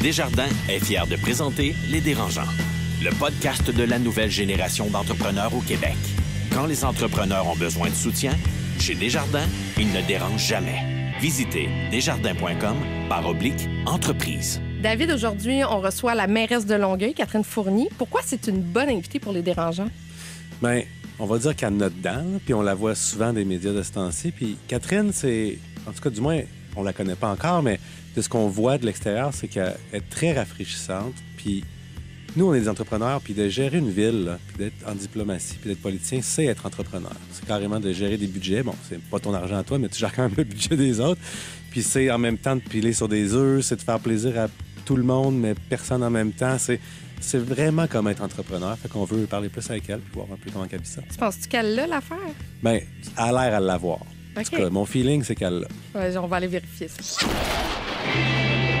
Desjardins est fier de présenter Les Dérangeants, le podcast de la nouvelle génération d'entrepreneurs au Québec. Quand les entrepreneurs ont besoin de soutien, chez Desjardins, ils ne dérangent jamais. Visitez desjardins.com par oblique entreprise. David, aujourd'hui, on reçoit la mairesse de Longueuil, Catherine Fournier. Pourquoi c'est une bonne invitée pour Les Dérangeants? Bien, on va dire qu'elle notre notre puis on la voit souvent des médias de ce temps-ci. Puis Catherine, c'est, en tout cas, du moins, on la connaît pas encore, mais ce qu'on voit de l'extérieur, c'est qu'elle est très rafraîchissante. Puis nous, on est des entrepreneurs, puis de gérer une ville, puis d'être en diplomatie, puis d'être politicien, c'est être entrepreneur. C'est carrément de gérer des budgets. Bon, c'est pas ton argent à toi, mais tu gères quand même le budget des autres. Puis c'est en même temps de piler sur des œufs, c'est de faire plaisir à tout le monde, mais personne en même temps. C'est c'est vraiment comme être entrepreneur. Fait qu'on veut parler plus avec elle puis voir un peu comment elle vit ça. Tu penses-tu qu'elle l'a l'affaire? Bien, elle a l'air à l'avoir mon feeling, c'est qu'elle on va aller vérifier ça.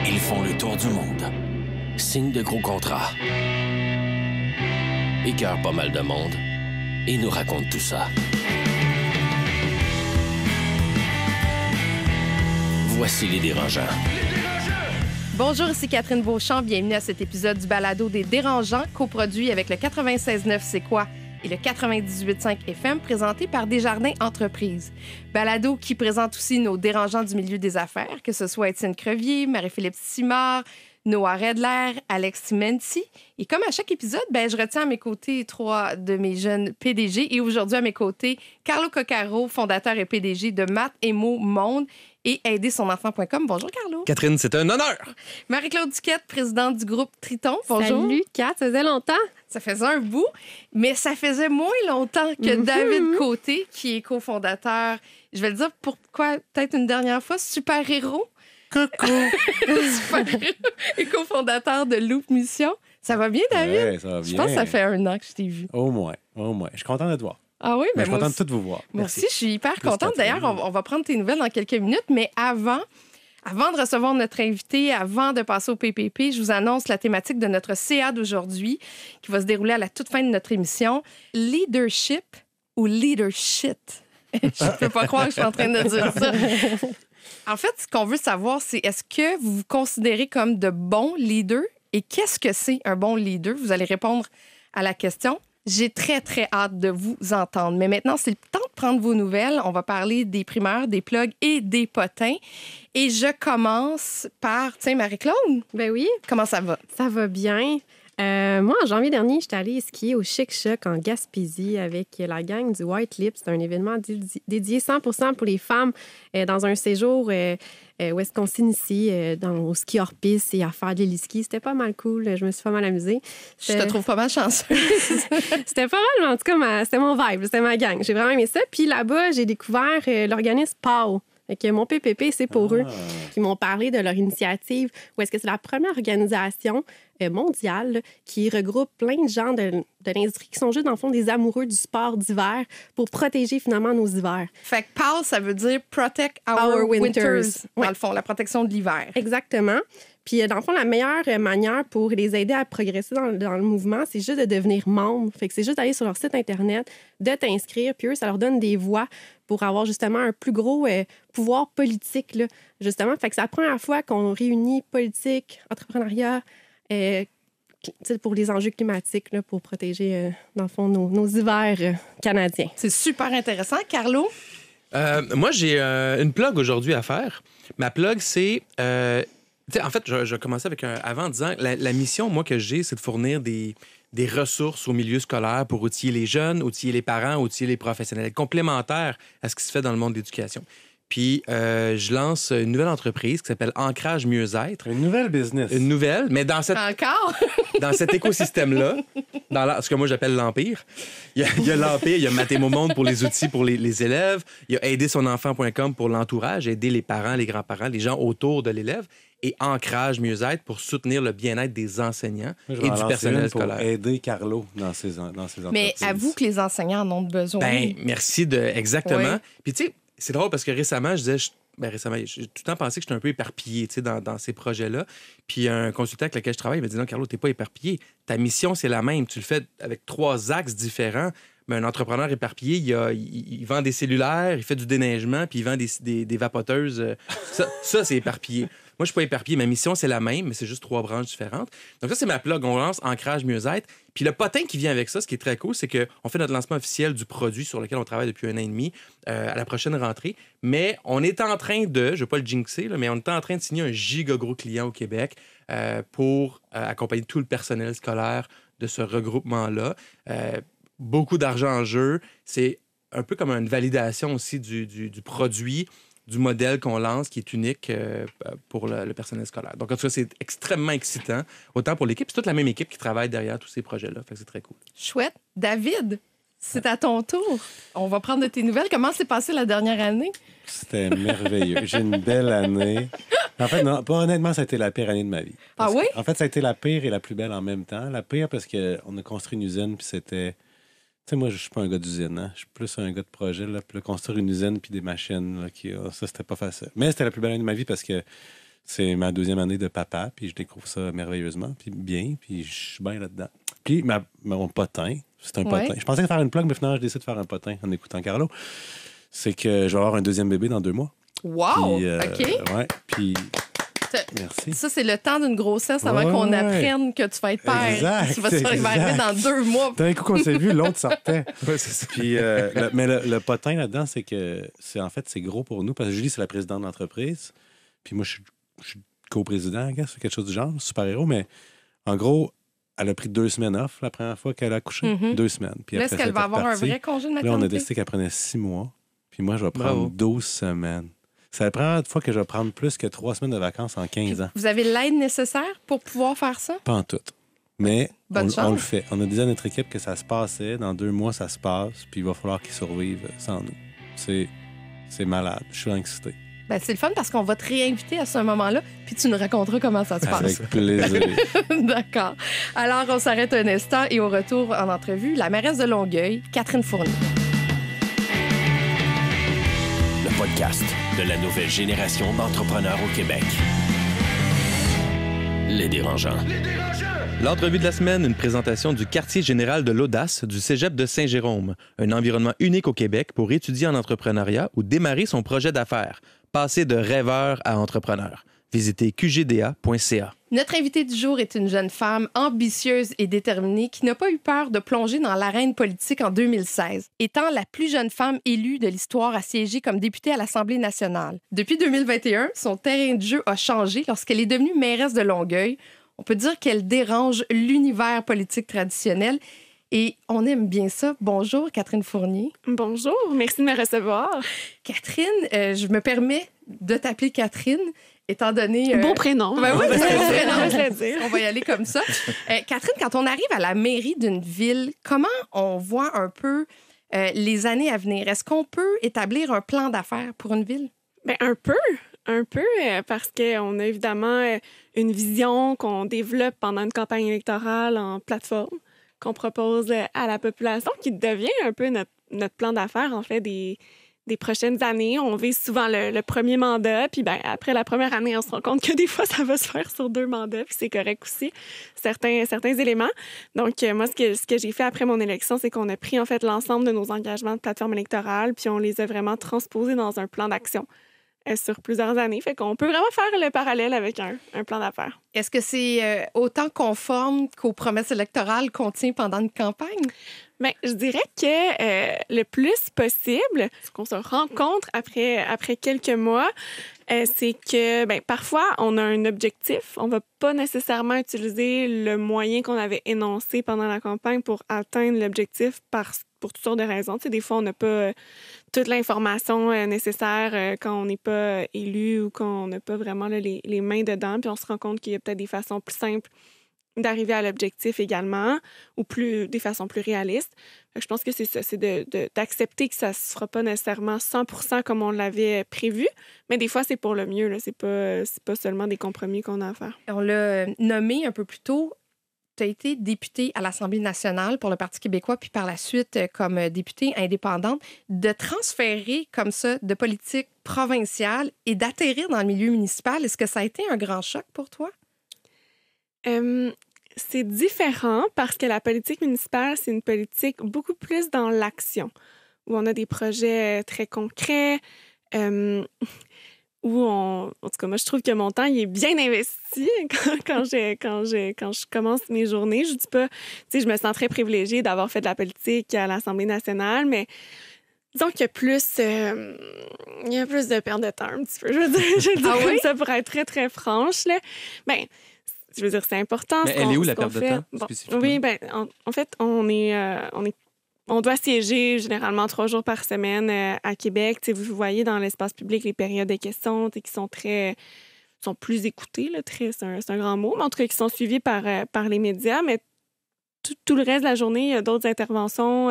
Ils font le tour du monde. Signe de gros contrats. Écœurent pas mal de monde. Et nous racontent tout ça. Voici les dérangeants. Les dérangeants! Bonjour, ici Catherine Beauchamp. Bienvenue à cet épisode du Balado des dérangeants, coproduit avec le 96.9 C'est quoi? et le 98.5 FM présenté par Desjardins Entreprises. Balado qui présente aussi nos dérangeants du milieu des affaires, que ce soit Étienne Crevier, Marie-Philippe Simard, Noah Redler, Alex Menti. Et comme à chaque épisode, ben, je retiens à mes côtés trois de mes jeunes PDG. Et aujourd'hui, à mes côtés, Carlo Coccaro, fondateur et PDG de Math et Monde et aidersonenfant.com. Bonjour, Carlo. Catherine, c'est un honneur. Marie-Claude Duquette, présidente du groupe Triton. Bonjour. Salut, Kat. Ça faisait longtemps. Ça faisait un bout, mais ça faisait moins longtemps que mhm. David Côté, qui est cofondateur, je vais le dire pourquoi, peut-être une dernière fois, Super Héros. Coucou! Super Héros et cofondateur de Loop Mission. Ça va bien, David? Oui, ça va bien. Je pense que ça fait un an que je t'ai vu. Au moins, au moins. Je suis content de te voir. Ah oui, mais ben je suis contente de vous voir. Merci, je suis hyper contente. D'ailleurs, on, va prendre tes nouvelles dans quelques minutes, mais avant, avant de recevoir notre invité, avant de passer au PPP, je vous annonce la thématique de notre CA d'aujourd'hui qui va se dérouler à la toute fin de notre émission. Leadership ou leadership? je ne peux pas croire que je suis en train de dire ça. En fait, ce qu'on veut savoir, c'est est-ce que vous vous considérez comme de bons leaders et qu'est-ce que c'est un bon leader? Vous allez répondre à la question. J'ai très, très hâte de vous entendre. Mais maintenant, c'est le temps de prendre vos nouvelles. On va parler des primeurs, des plugs et des potins. Et je commence par, tiens, Marie-Claude. Ben oui. Comment ça va? Ça va bien. Euh, moi, en janvier dernier, j'étais allée skier au Chic Choc en Gaspésie avec la gang du White Lips. C'est un événement dédié 100 pour les femmes euh, dans un séjour euh, euh, où est-ce qu'on euh, dans, au ski hors piste et à faire de l'héliski. C'était pas mal cool. Je me suis pas mal amusée. Je te trouve pas mal chanceuse. c'était pas mal, mais en tout cas, c'était mon vibe, c'est ma gang. J'ai vraiment aimé ça. Puis là-bas, j'ai découvert euh, l'organisme PAO que mon PPP, c'est pour eux. Ah. qui m'ont parlé de leur initiative, où est-ce que c'est la première organisation euh, mondiale qui regroupe plein de gens de, l'industrie qui sont juste, dans le fond, des amoureux du sport d'hiver pour protéger finalement nos hivers. Fait que PAL, ça veut dire Protect Our, winters, dans le fond, la protection de l'hiver. Exactement. Puis, euh, dans le fond, la meilleure euh, manière pour les aider à progresser dans, le mouvement, c'est juste de devenir membre. Fait que c'est juste d'aller sur leur site Internet, de t'inscrire, puis eux, ça leur donne des voix pour avoir justement un plus gros euh, pouvoir politique, là, justement. Fait que c'est la première fois qu'on réunit politique, entrepreneuriat, pour les enjeux climatiques, là, pour protéger, dans le fond, nos, nos hivers canadiens. C'est super intéressant. Carlo? moi, j'ai une plug aujourd'hui à faire. Ma plug, c'est en fait, je, je commençais avec un avant disant la, la mission, moi, que j'ai, c'est de fournir des, des ressources au milieu scolaire pour outiller les jeunes, outiller les parents, outiller les professionnels, complémentaires à ce qui se fait dans le monde de l'éducation. Puis euh, je lance une nouvelle entreprise qui s'appelle Ancrage Mieux Être. Une nouvelle business. Une nouvelle, mais dans cette dans cet écosystème-là, dans ce que moi j'appelle l'empire. Il y a l'empire, il y a, Mathémomonde pour les outils pour les, les élèves, il y a enfant.com pour l'entourage, aider les parents, les grands-parents, les gens autour de l'élève, et ancrage mieux-être pour soutenir le bien-être des enseignants et du personnel scolaire. aider Carlo dans ses, dans ses Mais avoue que les enseignants en ont besoin. Ben, merci de. Exactement. Puis, tu sais, c'est drôle parce que récemment, je disais, je... Ben, récemment, j'ai tout le temps pensé que j'étais un peu éparpillé dans, dans ces projets-là. Puis un consultant avec lequel je travaille il m'a dit Non, Carlo, t'es pas éparpillé. Ta mission, c'est la même. Tu le fais avec trois axes différents. Mais un entrepreneur éparpillé, il, vend des cellulaires, il fait du déneigement, puis il vend des, des, des vapoteuses. Euh, ça, ça c'est éparpillé. Moi, je ne suis pas éparpillé. Ma mission, c'est la même, mais c'est juste trois branches différentes. Donc, ça, c'est ma plug. On lance Ancrage Mieux-être. Puis le potin qui vient avec ça, ce qui est très cool, c'est qu'on fait notre lancement officiel du produit sur lequel on travaille depuis un an et demi euh, à la prochaine rentrée. Mais on est en train de, je ne vais pas le jinxer, mais on est en train de signer un giga gros client au Québec euh, pour euh, accompagner tout le personnel scolaire de ce regroupement-là. beaucoup d'argent en jeu. C'est un peu comme une validation aussi du produit du modèle qu'on lance qui est unique euh, pour le, personnel scolaire. Donc, en tout cas, c'est extrêmement excitant, autant pour l'équipe, c'est toute la même équipe qui travaille derrière tous ces projets-là. Fait que c'est très cool. Chouette. David, c'est à ton tour. On va prendre de tes nouvelles. Comment s'est passée la dernière année? C'était merveilleux. J'ai une belle année. En fait, non, pas honnêtement, ça a été la pire année de ma vie. ah oui? en fait, ça a été la pire et la plus belle en même temps. La pire parce qu'on a construit une usine, puis c'était moi, je suis pas un gars d'usine. Hein. Je suis plus un gars de projet. Là, construire une usine puis des machines, là, qui, euh, ça, c'était pas facile. Mais c'était la plus belle année de ma vie parce que c'est ma deuxième année de papa, puis je découvre ça merveilleusement, puis bien, puis je suis bien là-dedans. Puis ma, mon potin, c'est un potin. Je pensais faire une plaque mais finalement, j'ai décide de faire un potin en écoutant Carlo. C'est que je vais avoir un deuxième bébé dans deux mois. Wow! Euh, OK. Ouais, puis Merci. Ça, c'est le temps d'une grossesse avant qu'on apprenne que tu vas être père. Exact, tu vas se arriver dans deux mois. D'un coup qu'on s'est vu, l'autre sortait. Puis, euh, mais le, potin là-dedans, c'est que c'est en fait, c'est gros pour nous parce que Julie, c'est la présidente de l'entreprise. Puis moi, je suis, coprésident, co-président, quelque chose du genre, super-héros. Mais en gros, elle a pris deux semaines off la première fois qu'elle a accouché. Mm-hmm. Deux semaines. Puis est-ce qu'elle va avoir un vrai congé de maternité? Là, on a décidé qu'elle prenait six mois. Puis moi, je vais prendre douze semaines. C'est la première fois que je vais prendre plus que trois semaines de vacances en 15 ans. Vous avez l'aide nécessaire pour pouvoir faire ça? Pas en tout. Mais on, le fait. On a dit à notre équipe que ça se passait. Dans deux mois, ça se passe. Puis il va falloir qu'ils survivent sans nous. C'est, c'est malade. Je suis excité. Ben, c'est le fun parce qu'on va te réinviter à ce moment-là, puis tu nous raconteras comment ça se passe. Avec plaisir. D'accord. Alors, on s'arrête un instant et au retour en entrevue, la mairesse de Longueuil, Catherine Fournier. Le podcast de la nouvelle génération d'entrepreneurs au Québec. Les dérangeants. L'entrevue de la semaine, une présentation du quartier général de l'audace du Cégep de Saint-Jérôme, un environnement unique au Québec pour étudier en entrepreneuriat ou démarrer son projet d'affaires, passer de rêveur à entrepreneur. Visitez qgda.ca. Notre invitée du jour est une jeune femme ambitieuse et déterminée qui n'a pas eu peur de plonger dans l'arène politique en 2016, étant la plus jeune femme élue de l'histoire à siéger comme députée à l'Assemblée nationale. Depuis 2021, son terrain de jeu a changé lorsqu'elle est devenue mairesse de Longueuil. On peut dire qu'elle dérange l'univers politique traditionnel et on aime bien ça. Bonjour, Catherine Fournier. Bonjour, merci de me recevoir. Catherine, euh, je me permets de t'appeler Catherine, étant donné. Euh, prénom. bon prénom, je On va y aller comme ça. Euh, Catherine, quand on arrive à la mairie d'une ville, comment on voit un peu euh, les années à venir? Est-ce qu'on peut établir un plan d'affaires pour une ville? Ben, un peu. Un peu, parce qu'on a évidemment une vision qu'on développe pendant une campagne électorale en plateforme qu'on propose à la population, qui devient un peu notre, notre plan d'affaires, en fait, des, des prochaines années. On vise souvent le, premier mandat, puis ben, après la première année, on se rend compte que des fois, ça va se faire sur deux mandats, puis c'est correct aussi, certains, certains éléments. Donc, euh, moi, ce que, j'ai fait après mon élection, c'est qu'on a pris en fait l'ensemble de nos engagements de plateforme électorale, puis on les a vraiment transposés dans un plan d'action euh, sur plusieurs années. Fait qu'on peut vraiment faire le parallèle avec un, plan d'affaires. Est-ce que c'est euh, autant conforme qu'aux promesses électorales qu'on tient pendant une campagne? Mais je dirais que euh, le plus possible, ce qu'on se rencontre après, après quelques mois, euh, c'est que ben parfois, on a un objectif. On ne va pas nécessairement utiliser le moyen qu'on avait énoncé pendant la campagne pour atteindre l'objectif parce, pour toutes sortes de raisons. des fois, on n'a pas euh, toute l'information nécessaire quand on n'est pas élu ou quand on n'a pas vraiment les, les mains dedans. Puis on se rend compte qu'il y a peut-être des façons plus simples d'arriver à l'objectif également, ou plus des façons plus réalistes. Je pense que c'est ça, c'est d'accepter de, que ça ne se fera pas nécessairement 100 comme on l'avait prévu, mais des fois, c'est pour le mieux. Ce n'est pas, pas seulement des compromis qu'on a à faire. On l'a euh, nommé un peu plus tôt, tu as été députée à l'Assemblée nationale pour le Parti québécois, puis par la suite euh, comme euh, députée indépendante, de transférer comme ça de politique provinciale et d'atterrir dans le milieu municipal. Est-ce que ça a été un grand choc pour toi? c'est différent parce que la politique municipale, c'est une politique beaucoup plus dans l'action, où on a des projets euh, très concrets, euh, où on... En tout cas, moi, je trouve que mon temps, il est bien investi quand, je, commence mes journées. Je dis pas... Tu sais, je me sens très privilégiée d'avoir fait de la politique à l'Assemblée nationale, mais disons qu'il y a plus, euh, il y a plus de perte de temps un petit peu. Je dis ah ça pour être très, très franche. Là. Ben, je veux dire, c'est important. elle est où la perte de temps Oui, ben, en, fait, on est, euh, on on doit siéger généralement trois jours par semaine euh, à Québec. vous voyez dans l'espace public les périodes de questions qui sont très sont plus écoutées, là, très, c'est, un, grand mot, mais en tout cas qui sont suivis par, euh, par les médias. Mais tout, le reste de la journée, il y a d'autres interventions,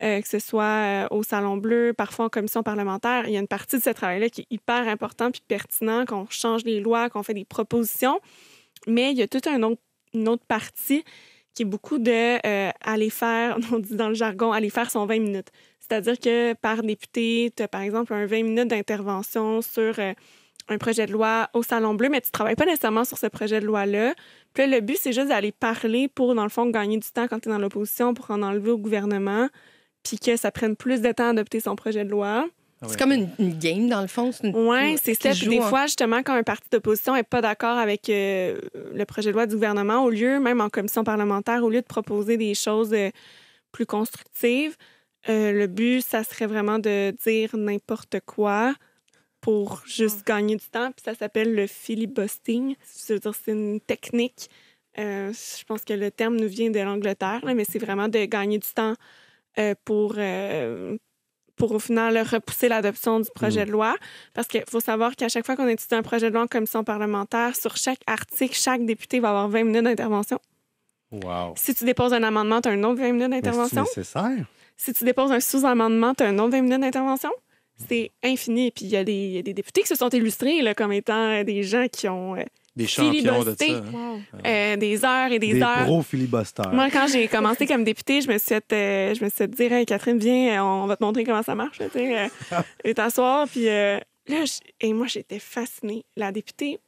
que ce soit au Salon Bleu, parfois en commission parlementaire. Il y a une partie de ce travail-là qui est hyper important puis pertinent, qu'on change les lois, qu'on fait des propositions. Mais il y a toute un une autre partie qui est beaucoup de euh, aller faire, on dit dans le jargon, aller faire son 20 minutes. C'est-à-dire que par député, tu as par exemple un 20 minutes d'intervention sur euh, un projet de loi au Salon Bleu, mais tu ne travailles pas nécessairement sur ce projet de loi-là. Puis là, le but, c'est juste d'aller parler pour, dans le fond, gagner du temps quand tu es dans l'opposition pour en enlever au gouvernement, puis que ça prenne plus de temps à adopter son projet de loi. Ah c'est comme une, game, dans le fond. Oui, c'est ça. des fois, justement, quand un parti d'opposition n'est pas d'accord avec euh, le projet de loi du gouvernement, au lieu, même en commission parlementaire, au lieu de proposer des choses euh, plus constructives, euh, le but, ça serait vraiment de dire n'importe quoi pour juste ah. gagner du temps. Puis ça s'appelle le filibustering. cest dire c'est une technique. je pense que le terme nous vient de l'Angleterre, mais c'est vraiment de gagner du temps pour pour au final repousser l'adoption du projet mm. de loi. Parce qu'il faut savoir qu'à chaque fois qu'on étudie un projet de loi en commission parlementaire, sur chaque article, chaque député va avoir 20 minutes d'intervention. Si tu déposes un amendement, tu as un autre 20 minutes d'intervention. C'est nécessaire. Si tu déposes un sous-amendement, tu as un autre 20 minutes d'intervention. C'est infini. Puis il y, a des députés qui se sont illustrés là, comme étant euh, des gens qui ont. Euh, des champions de ça. Hein. Euh, des heures et des, heures. Des gros filibusters. Moi, quand j'ai commencé comme députée, je me suis fait, euh, je me suis dire Catherine, viens, euh, on va te montrer comment ça marche. et t'asseoir. Puis et moi, j'étais fascinée. La députée,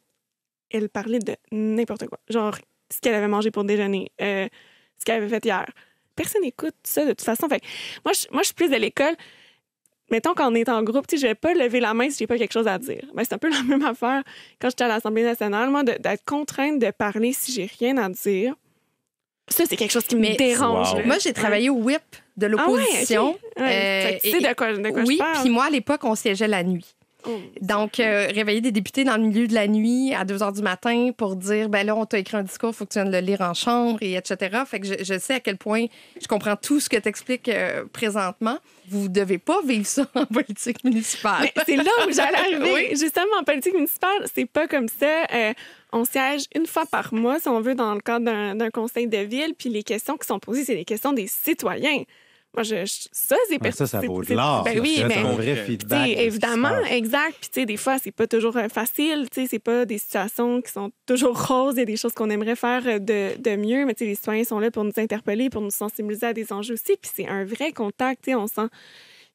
elle parlait de n'importe quoi. Genre, ce qu'elle avait mangé pour déjeuner, ce qu'elle avait fait hier. Personne n'écoute ça de toute façon. Fait, moi, je, moi, je suis plus de l'école mettons qu'on est en groupe, je ne vais pas lever la main si j'ai pas quelque chose à dire. Ben, c'est un peu la même affaire quand j'étais à l'Assemblée nationale, moi, d'être contrainte de parler si j'ai rien à dire. Ça, c'est quelque chose qui me dérange. Moi, j'ai travaillé au WIP de ah l'opposition. tu euh, sais de quoi, je oui, Puis moi, à l'époque, on siégeait la nuit. Oh, Donc, euh, réveiller des députés dans le milieu de la nuit à 2 h du matin pour dire ben là, on t'a écrit un discours, il faut que tu viennes le lire en chambre, et etc. Fait que je, sais à quel point je comprends tout ce que tu expliques euh, présentement. Vous ne devez pas vivre ça en politique municipale. C'est là où j'allais arriver. Justement, en politique municipale, c'est pas comme ça. Euh, on siège une fois par mois, si on veut, dans le cadre d'un conseil de ville. Puis les questions qui sont posées, c'est les questions des citoyens. Moi, je, ça, c'est Ça, ça vaut de l'or. C'est ben ben oui, vrai feedback. Évidemment, exact. Puis, tu sais, des fois, c'est pas toujours facile. Tu sais, c'est pas des situations qui sont toujours roses. Il y a des choses qu'on aimerait faire euh, de, de mieux. Mais, tu sais, les citoyens sont là pour nous interpeller, pour nous sensibiliser à des enjeux aussi. Puis, c'est un vrai contact. Tu sais, on sent.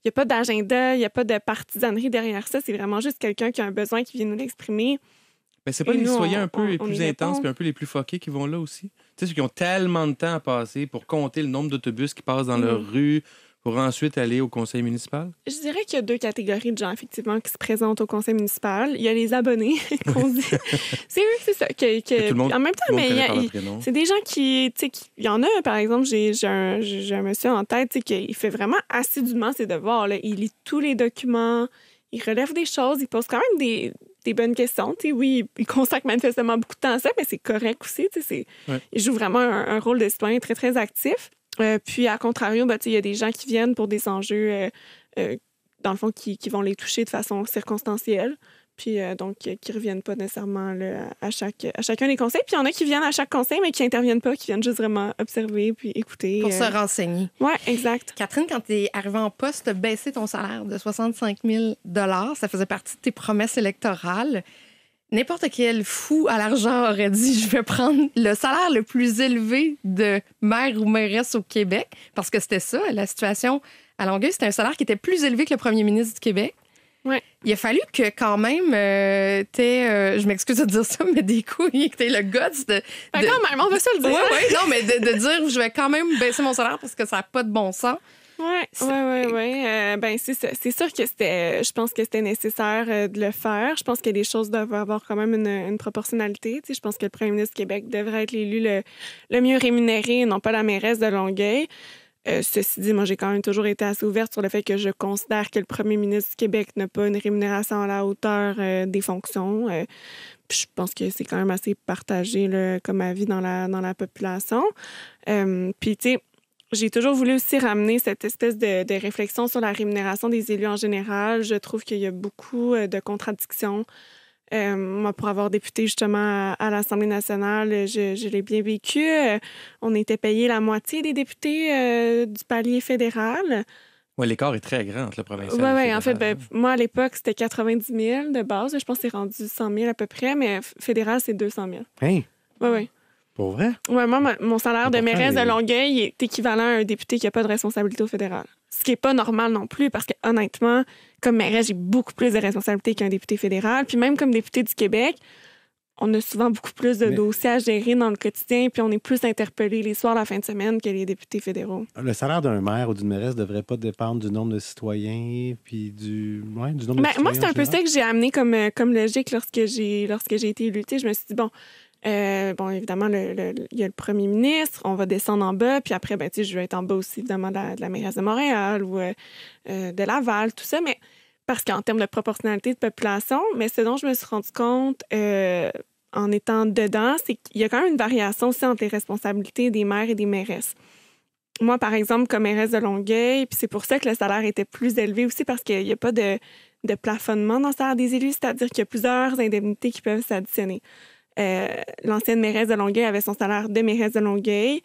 Il n'y a pas d'agenda, il n'y a pas de partisanerie derrière ça. C'est vraiment juste quelqu'un qui a un besoin qui vient nous l'exprimer mais c'est pas les citoyens un peu les plus intenses puis un peu les plus foqués qui vont là aussi? Tu sais, ceux qui ont tellement de temps à passer pour compter le nombre d'autobus qui passent dans leur mhm. rue pour ensuite aller au conseil municipal? Je dirais qu'il y a deux catégories de gens, effectivement, qui se présentent au conseil municipal. Il y a les abonnés qu'on dit. c'est eux, c'est ça. en même temps, mais c'est des gens qui, Il y en a, par exemple, j'ai un, un, monsieur en tête qui fait vraiment assidûment ses devoirs. Là. Il lit tous les documents il relève des choses, il pose quand même des, des bonnes questions. oui, il consacre manifestement beaucoup de temps à ça, mais c'est correct aussi. Il Ils jouent vraiment un, rôle de citoyen très, très actif. Euh, puis, à contrario, ben, il y a des gens qui viennent pour des enjeux, euh, euh, dans le fond, qui, qui, vont les toucher de façon circonstancielle. Puis euh, donc, euh, qui reviennent pas nécessairement à, chaque, à chacun des conseils. Puis il y en a qui viennent à chaque conseil, mais qui interviennent pas, qui viennent juste vraiment observer puis écouter. Pour se euh. renseigner. Oui, exact. Catherine, quand tu es arrivée en poste, tu as baissé ton salaire de 65 000 Ça faisait partie de tes promesses électorales. N'importe quel fou à l'argent aurait dit je vais prendre le salaire le plus élevé de maire ou mairesse au Québec, parce que c'était ça, la situation à Longueuil. C'était un salaire qui était plus élevé que le premier ministre du Québec. Il a fallu que quand même, euh, euh, je m'excuse de dire ça, mais des couilles, que t'es le gars ben, de, quand même, on va se le dire. non, mais de, dire, je vais quand même baisser mon salaire parce que ça n'a pas de bon sens. Oui, oui, oui. Ouais. Euh, ben, c'est C'est sûr que c'était. Je pense que c'était nécessaire euh, de le faire. Je pense que les choses doivent avoir quand même une, proportionnalité. je pense que le premier ministre du Québec devrait être l'élu le, mieux rémunéré, non pas la mairesse de Longueuil. Euh, ceci dit, moi, j'ai quand même toujours été assez ouverte sur le fait que je considère que le premier ministre du Québec n'a pas une rémunération à la hauteur euh, des fonctions. Euh, je pense que c'est quand même assez partagé là, comme avis dans la, dans la population. puis, tu sais, j'ai toujours voulu aussi ramener cette espèce de, de, réflexion sur la rémunération des élus en général. Je trouve qu'il y a beaucoup de contradictions euh, moi, pour avoir député justement à, l'Assemblée nationale, je, l'ai bien vécu. Euh, on était payé la moitié des députés euh, du palier fédéral. Oui, l'écart est très grand entre le provincial ouais, et Oui, en fait, ben, hein. moi, à l'époque, c'était 90 000 de base. Je pense que c'est rendu 100 000 à peu près, mais fédéral, c'est 200 000. Hein? Oui, oui vrai? Oui, moi, mon salaire de mairesse de Longueuil est équivalent à un député qui n'a pas de responsabilité au fédéral. Ce qui n'est pas normal non plus, parce que honnêtement, comme mairesse, j'ai beaucoup plus de responsabilités qu'un député fédéral. Puis même comme député du Québec, on a souvent beaucoup plus de dossiers à gérer dans le quotidien, puis on est plus interpellé les soirs, la fin de semaine, que les députés fédéraux. Le salaire d'un maire ou d'une mairesse ne devrait pas dépendre du nombre de citoyens, puis du, nombre ben, Moi, c'est un peu ça que j'ai amené euh, comme, logique lorsque j'ai, lorsque j'ai été élue. Je me suis dit, bon, euh, bon, évidemment, il y a le premier ministre, on va descendre en bas, puis après, ben, je vais être en bas aussi, évidemment, de la, mairesse de Montréal ou euh, euh, de Laval, tout ça, mais parce qu'en termes de proportionnalité de population, mais ce dont je me suis rendu compte en étant dedans, c'est qu'il y a quand même une variation aussi entre les responsabilités des maires et des mairesses. Moi, par exemple, comme mairesse de Longueuil, puis c'est pour ça que le salaire était plus élevé aussi, parce qu'il n'y a pas de, de plafonnement dans le salaire des élus, c'est-à-dire qu'il y a plusieurs indemnités qui peuvent s'additionner. Euh, l'ancienne mairesse de Longueuil avait son salaire de mairesse de Longueuil.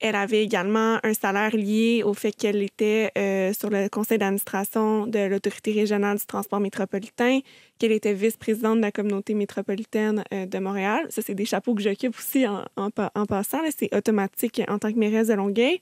Elle avait également un salaire lié au fait qu'elle était euh, sur le conseil d'administration de l'Autorité régionale du transport métropolitain, qu'elle était vice-présidente de la communauté métropolitaine euh, de Montréal. Ça, c'est des chapeaux que j'occupe aussi en, passant. C'est automatique en tant que mairesse de Longueuil.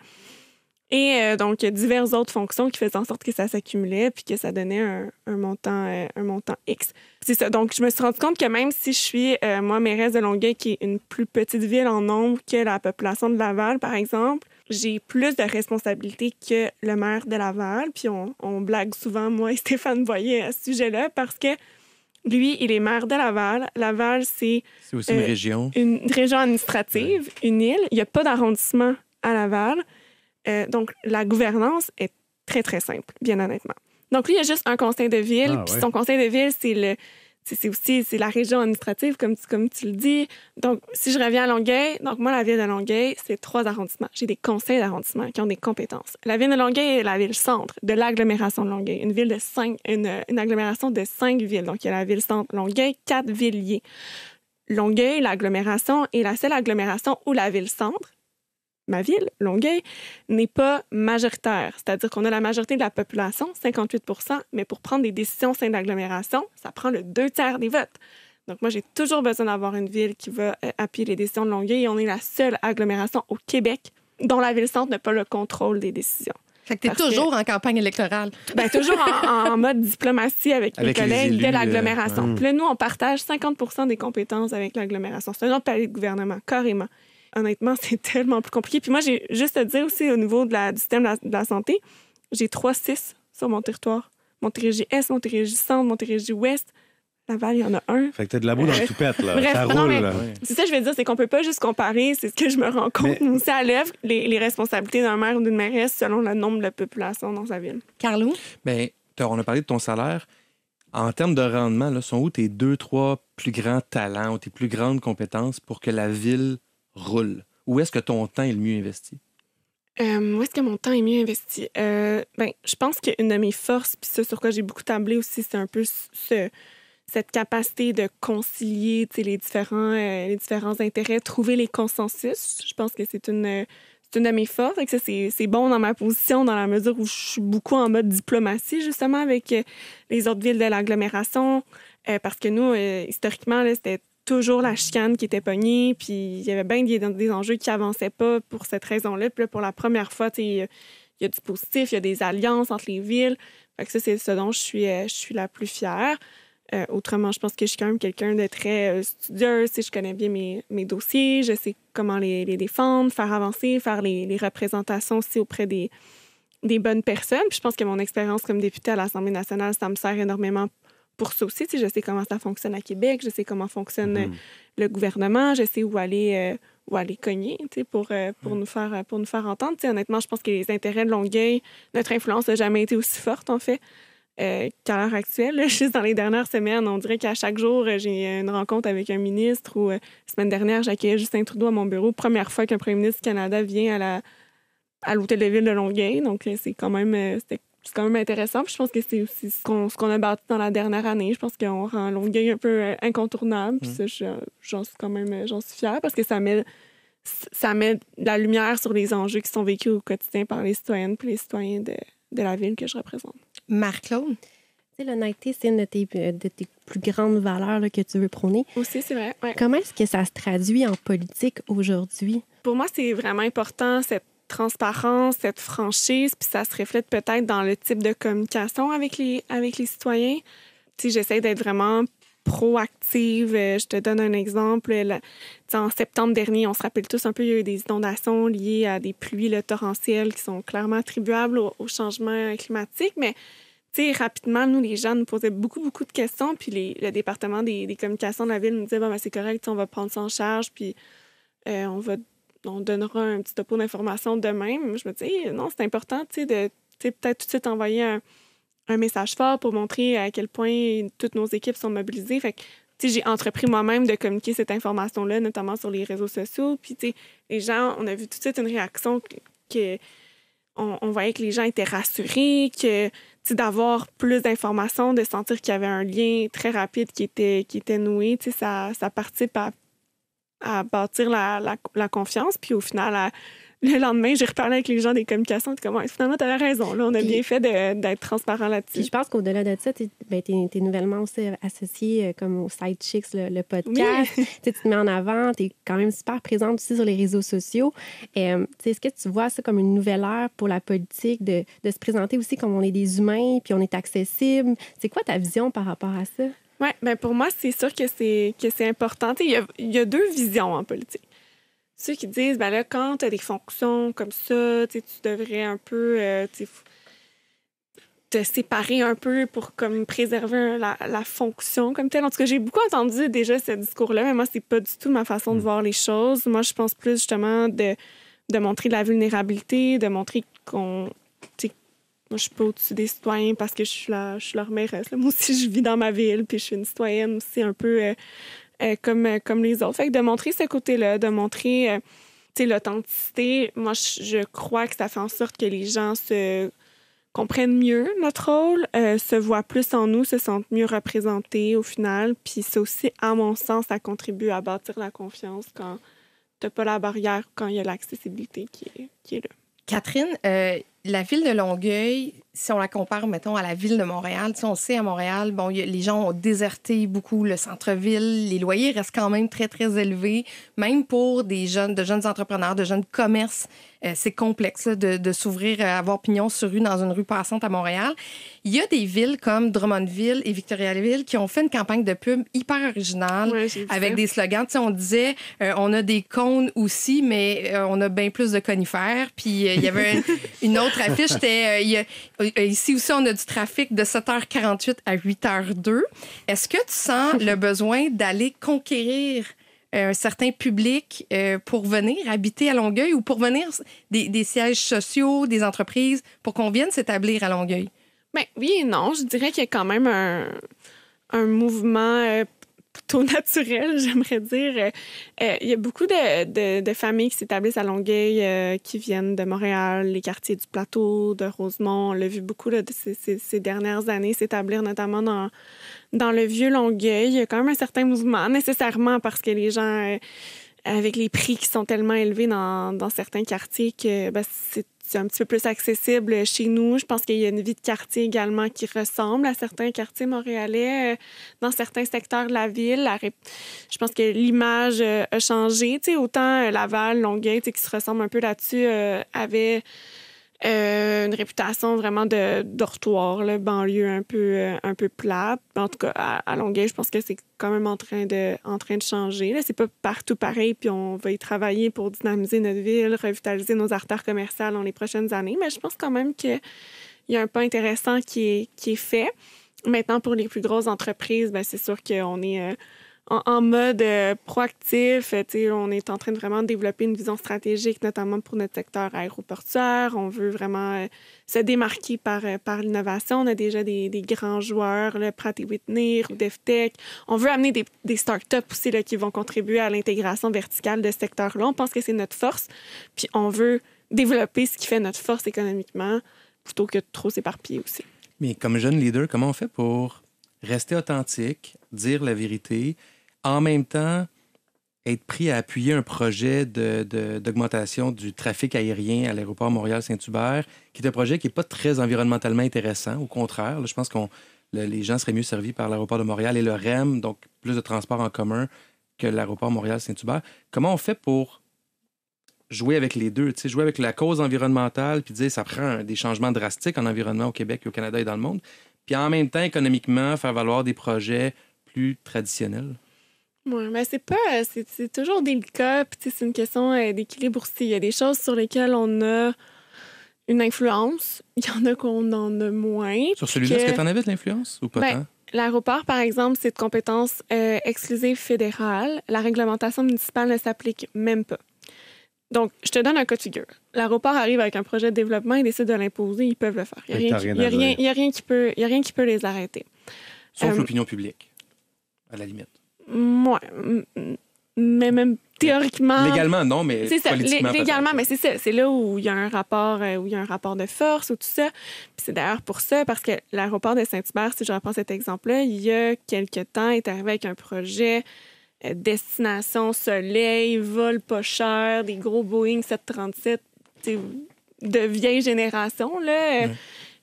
Et donc, diverses autres fonctions qui faisaient en sorte que ça s'accumulait puis que ça donnait un, un montant, un montant X. C'est ça. Donc, je me suis rendu compte que même si je suis, euh, moi, mairesse de Longueuil, qui est une plus petite ville en nombre que la population de Laval, par exemple, j'ai plus de responsabilités que le maire de Laval. Puis on, blague souvent, moi et Stéphane Boyer, à ce sujet-là, parce que lui, il est maire de Laval. Laval, c'est. C'est aussi une euh, région. Une région administrative, une île. Il n'y a pas d'arrondissement à Laval. Euh, donc, la gouvernance est très, très simple, bien honnêtement. Donc, lui, il y a juste un conseil de ville. Ah, puis son conseil de ville, c'est C'est aussi la région administrative, comme tu, comme tu le dis. Donc, si je reviens à Longueuil, donc moi, la ville de Longueuil, c'est trois arrondissements. J'ai des conseils d'arrondissement qui ont des compétences. La ville de Longueuil est la ville centre de l'agglomération de Longueuil, une ville de cinq, une, agglomération de cinq villes. Donc, il y a la ville centre Longueuil, quatre villiers. Longueuil, l'agglomération, est la seule agglomération où la ville centre, ma ville, Longueuil, n'est pas majoritaire. C'est-à-dire qu'on a la majorité de la population, 58 mais pour prendre des décisions au sein ça prend le deux tiers des votes. Donc, moi, j'ai toujours besoin d'avoir une ville qui va euh, appuyer les décisions de Longueuil et on est la seule agglomération au Québec dont la ville-centre n'a pas le contrôle des décisions. Fait que t'es toujours en campagne électorale. Ben, toujours en, mode diplomatie avec, les collègues de euh, l'agglomération. nous, on partage 50 des compétences avec l'agglomération. C'est un autre palais de gouvernement, carrément honnêtement, c'est tellement plus compliqué. Puis moi, j'ai juste à dire aussi au niveau de la, du système de la, santé, j'ai 3-6 sur mon territoire. Montérégie-Est, Montérégie-Centre, Montérégie-Ouest. Laval, il y en a un. Fait que t'as de la boue dans le euh, toupette, là. ça roule, là. C'est ça que je veux dire, c'est qu'on peut pas juste comparer, c'est ce que je me rends compte, Ça lève les, responsabilités d'un maire ou d'une mairesse selon le nombre de population dans sa ville. Carlo? Bien, on a parlé de ton salaire. En termes de rendement, là, sont où tes deux, trois plus grands talents ou tes plus grandes compétences pour que la ville roule? Où est-ce que ton temps est le mieux investi? Euh, où est-ce que mon temps est mieux investi? Euh, ben, je pense qu'une de mes forces, puis ce sur quoi j'ai beaucoup tablé aussi, c'est un peu ce, cette capacité de concilier les différents, euh, les différents intérêts, trouver les consensus. Je pense que c'est une, une de mes forces. Et que c'est bon dans ma position, dans la mesure où je suis beaucoup en mode diplomatie, justement, avec les autres villes de l'agglomération. parce que nous, historiquement, c'était toujours la chicane qui était pognée, puis il y avait bien des, des enjeux qui avançaient pas pour cette raison-là. Puis là, pour la première fois, il y a du positif, il y a des alliances entre les villes. Fait que ça, c'est ce dont je suis, euh, je suis la plus fière. Euh, autrement, je pense que je suis quand même quelqu'un de très euh, studieuse. Je connais bien mes, mes, dossiers, je sais comment les, les défendre, faire avancer, faire les, les, représentations aussi auprès des, des bonnes personnes. Puis je pense que mon expérience comme députée à l'Assemblée nationale, ça me sert énormément pour ça aussi. Je sais comment ça fonctionne à Québec, je sais comment fonctionne euh, mhm. le gouvernement, je sais où aller, euh, où aller cogner pour, euh, pour, mhm. nous faire, pour nous faire entendre. T'sais, honnêtement, je pense que les intérêts de Longueuil, notre influence n'a jamais été aussi forte, en fait. qu'à l'heure actuelle. juste dans les dernières semaines, on dirait qu'à chaque jour, j'ai une rencontre avec un ministre ou semaine dernière, j'accueillais Justin Trudeau à mon bureau. Première fois qu'un premier ministre du Canada vient à la à l'hôtel de ville de Longueuil. Donc, c'est quand même, c'était c'est quand même intéressant. Puis je pense que c'est aussi ce qu'on a bâti dans la dernière année. Je pense qu'on rend Longueuil un peu euh, incontournable. Puis mm. j'en suis quand même euh, j'en suis fière parce que ça met, ça met de la lumière sur les enjeux qui sont vécus au quotidien par les citoyennes et les citoyens de, de la ville que je représente. Marc-Claude? L'honnêteté, c'est une de tes, euh, de tes, plus grandes valeurs que tu veux prôner. Aussi, c'est vrai. Comment est-ce que ça se traduit en politique aujourd'hui? Pour moi, c'est vraiment important cette transparence, cette franchise, puis ça se reflète peut-être dans le type de communication avec les, avec les citoyens. si j'essaie d'être vraiment proactive. Euh, je te donne un exemple. en septembre dernier, on se rappelle tous un peu, il y a eu des inondations liées à des pluies torrentielles qui sont clairement attribuables au, changement climatique, mais rapidement, nous, les gens nous posaient beaucoup, beaucoup de questions. Puis le département des, communications de la ville nous disait, ben, c'est correct, on va prendre ça en charge, puis euh, on va on donnera un petit topo d'information même. Je me dis, non, c'est important, tu sais, de peut-être tout de suite envoyer un, message fort pour montrer à quel point toutes nos équipes sont mobilisées. Fait que, j'ai entrepris moi-même de communiquer cette information-là, notamment sur les réseaux sociaux. Puis, tu sais, les gens, on a vu tout de suite une réaction que, on, voyait que les gens étaient rassurés, que d'avoir plus d'informations, de sentir qu'il y avait un lien très rapide qui était, qui était noué, ça, ça participe à bâtir la, la, confiance. Puis au final, le lendemain, j'ai reparlé avec les gens des communications. Comme, finalement, tu avais raison. Là, on a bien fait d'être transparent là-dessus. Je pense qu'au-delà de ça, tu ben, nouvellement aussi associée euh, comme au Side Chicks, le, podcast. tu te mets en avant. Tu es quand même super présente aussi sur les réseaux sociaux. Euh, est-ce que tu vois ça comme une nouvelle ère pour la politique de, de se présenter aussi comme on est des humains puis on est accessible? C'est quoi ta vision par rapport à ça? Oui, ben, pour moi, c'est sûr que c'est, que c'est important. Il y a, deux visions en politique. Ceux qui disent, ben là, quand tu as des fonctions comme ça, tu devrais un peu euh, te séparer un peu pour comme préserver la, la fonction comme telle. En tout cas, j'ai beaucoup entendu déjà ce discours-là, mais moi, c'est pas du tout ma façon de mm. voir les choses. Moi, je pense plus justement de, de montrer de la vulnérabilité, de montrer qu'on moi, je suis pas au-dessus des citoyens parce que je suis, la, je suis leur mairesse. Moi aussi, je vis dans ma ville, puis je suis une citoyenne aussi un peu euh, euh, comme, euh, comme les autres. Fait que de montrer ce côté-là, de montrer l'authenticité, moi, je, crois que ça fait en sorte que les gens se comprennent mieux notre rôle, se voient plus en nous, se sentent mieux représentés au final. Puis c'est aussi, à mon sens, ça contribue à bâtir la confiance quand t'as pas la barrière, quand il y a l'accessibilité qui est, qui est là. Catherine, la ville de Longueuil, si on la compare, mettons, à la ville de Montréal, on sait à Montréal, bon, les gens ont déserté beaucoup le centre-ville. Les loyers restent quand même très, très élevés. Même pour des jeunes, de jeunes entrepreneurs, de jeunes commerces, euh, c'est complexe de, s'ouvrir, à euh, avoir pignon sur rue dans une rue passante à Montréal. Il y a des villes comme Drummondville et Victoriaville qui ont fait une campagne de pub hyper originale avec des slogans. on disait, euh, on a des cônes aussi, mais on a bien plus de conifères. Puis il y avait une, une autre affiche, c'était euh, euh, ici aussi, on a du trafic de 7h48 à 8h02. Est-ce que tu sens le besoin d'aller conquérir euh, un certain public pour venir habiter à Longueuil ou pour venir des, sièges sociaux, des entreprises, pour qu'on vienne s'établir à Longueuil? Bien, oui et non. Je dirais qu'il y a quand même un mouvement plutôt naturel, j'aimerais dire. Euh, euh, il y a beaucoup de, familles qui s'établissent à Longueuil, euh, qui viennent de Montréal, les quartiers du Plateau, de Rosemont. On l'a vu beaucoup ces, dernières années s'établir, notamment dans, le vieux Longueuil. Il y a quand même un certain mouvement, nécessairement parce que les gens... avec les prix qui sont tellement élevés dans, certains quartiers que ben, c'est un petit peu plus accessible chez nous. Je pense qu'il y a une vie de quartier également qui ressemble à certains quartiers montréalais, euh, dans certains secteurs de la ville. Je pense que l'image euh, a changé. autant euh, Laval, Longueuil, qui se ressemble un peu là-dessus, avait euh, une réputation vraiment de dortoir, là, banlieue un peu, euh, un peu plate. En tout cas, à, Longueuil, je pense que c'est quand même en train de, en train de changer. C'est pas partout pareil, puis on va y travailler pour dynamiser notre ville, revitaliser nos artères commerciales dans les prochaines années. Mais je pense quand même qu'il y a un pas intéressant qui est, qui est fait. Maintenant, pour les plus grosses entreprises, ben, c'est sûr qu'on est... Euh, en, mode euh, proactif. Euh, on est en train de vraiment développer une vision stratégique, notamment pour notre secteur aéroportuaire. On veut vraiment euh, se démarquer par, par l'innovation. On a déjà des, des grands joueurs, le Pratt Whitney ou DevTech. On veut amener des, des startups aussi là, qui vont contribuer à l'intégration verticale de ce secteur-là. On pense que c'est notre force. Puis on veut développer ce qui fait notre force économiquement plutôt que trop s'éparpiller aussi. Mais comme jeune leader, comment on fait pour rester authentique, dire la vérité, en même temps être pris à appuyer un projet d'augmentation de, du trafic aérien à l'aéroport Montréal-Saint-Hubert, qui est un projet qui n'est pas très environnementalement intéressant. Au contraire, je pense que les gens seraient mieux servis par l'aéroport de Montréal et le REM, donc plus de transports en commun que l'aéroport Montréal-Saint-Hubert. Comment on fait pour jouer avec les deux, jouer avec la cause environnementale, puis dire ça prend des changements drastiques en environnement au Québec, au Canada et dans le monde, puis en même temps, économiquement, faire valoir des projets plus traditionnels? Oui, mais c'est pas. Euh, c'est toujours délicat, puis c'est une question euh, d'équilibre aussi. Il y a des choses sur lesquelles on a une influence, il y en a qu'on en a moins. Sur celui-là, est-ce que tu en avais de l'influence ou pas ben, L'aéroport, par exemple, c'est de compétence euh, exclusive fédérale. La réglementation municipale ne s'applique même pas. Donc, je te donne un cas de figure. L'aéroport arrive avec un projet de développement ils décide de l'imposer, ils peuvent le faire. Il n'y a, rien, qui peut les arrêter. Sauf euh, l'opinion publique, à la limite. Moi, mais même théoriquement. Légalement, non, mais. C'est Légalement, mais c'est ça. C'est là où il y a un rapport, euh, où il y a un rapport de force ou tout ça. c'est d'ailleurs pour ça, parce que l'aéroport de Saint-Hubert, si je reprends cet exemple-là, il y a quelques temps, est arrivé avec un projet euh, destination soleil, vol pas cher, des gros Boeing 737 de vieille génération. Là. Euh,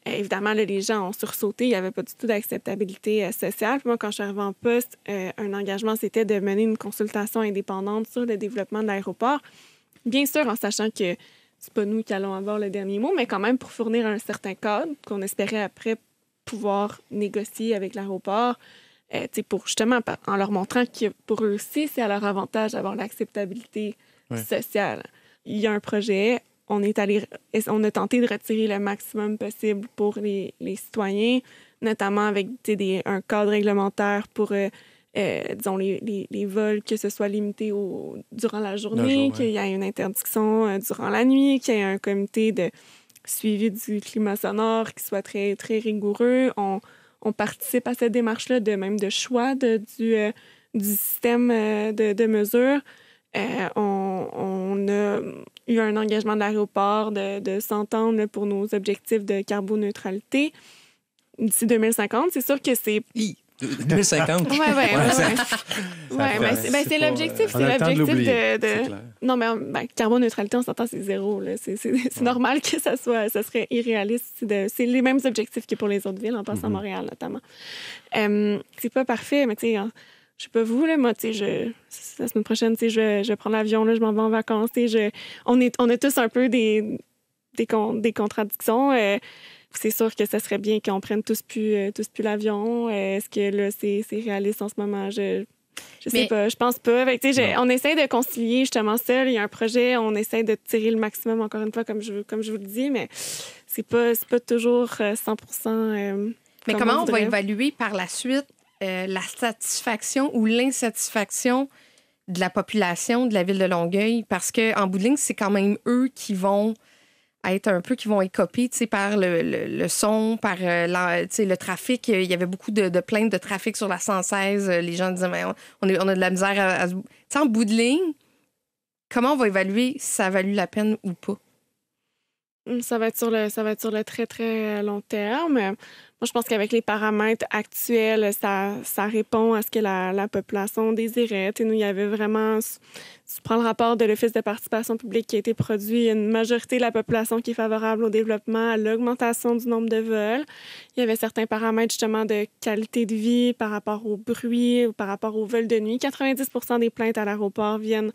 euh, évidemment, là, les gens ont sursauté. Il n'y avait pas du tout d'acceptabilité sociale. moi, quand je suis arrivée en poste, un engagement, c'était de mener une consultation indépendante sur le développement de l'aéroport. Bien sûr, en sachant que c'est pas nous qui allons avoir le dernier mot, mais quand même pour fournir un certain cadre qu'on espérait après pouvoir négocier avec l'aéroport, euh, pour justement en leur montrant que pour eux aussi, c'est à leur avantage d'avoir l'acceptabilité sociale. Il y a un projet, on, est allé, on a tenté de retirer le maximum possible pour les, les citoyens, notamment avec des, un cadre réglementaire pour, euh, euh, disons, les, les, vols, que ce soit limité au, durant la journée, qu'il y ait une interdiction durant la nuit, qu'il y ait un comité de suivi du climat sonore qui soit très, très rigoureux. On, on participe à cette démarche-là de même de choix de, du, euh, du système euh, de, de, mesure. Euh, on, a eu un engagement de l'aéroport de, de s'entendre pour nos objectifs de carboneutralité d'ici 2050. C'est sûr que c'est 2050. Oui, oui, oui. C'est l'objectif. C'est l'objectif de. Non, mais ben, carbone neutralité, on s'entend, c'est zéro. C'est normal que ça, soit, ça serait irréaliste. De... C'est les mêmes objectifs que pour les autres villes, en passant à mm-hmm. Montréal notamment. c'est pas parfait, mais tu sais, hein, je sais pas vous, là, moi, tu sais, je, la semaine prochaine, tu sais, je, je prends l'avion, je m'en vais en vacances, tu je, on, est, on a tous un peu des, des, des contradictions. Euh, c'est sûr que ça serait bien qu'on prenne tous plus, euh, tous plus l'avion. Euh, est-ce que là, c'est réaliste en ce moment? Je, je sais pas, je pense pas. on essaie de concilier justement ça. Il y a un projet, on essaie de tirer le maximum, encore une fois, comme je, comme je vous le dis, mais c'est pas, pas toujours 100 euh, Mais comment on, va évaluer par la suite la satisfaction ou l'insatisfaction de la population de la ville de Longueuil? Parce qu'en bout de ligne, c'est quand même eux qui vont être un peu qui vont être copiés par le, le, son, par euh, le trafic. Il y avait beaucoup de, de, plaintes de trafic sur la 116. Euh, les gens disaient Mais ben, on, on a de la misère à, en bout de ligne, comment on va évaluer si ça a la peine ou pas? Hum, ça va être sur le, ça va être sur le très, très euh, long terme. Moi, je pense qu'avec les paramètres actuels, ça, ça répond à ce que la, population désirait. Et nous, il y avait vraiment, tu prends le rapport de l'Office de participation publique qui a été produit, une majorité de la population qui est favorable au développement, à l'augmentation du nombre de vols. Il y avait certains paramètres justement de qualité de vie par rapport au bruit ou par rapport aux vols de nuit. 90 des plaintes à l'aéroport viennent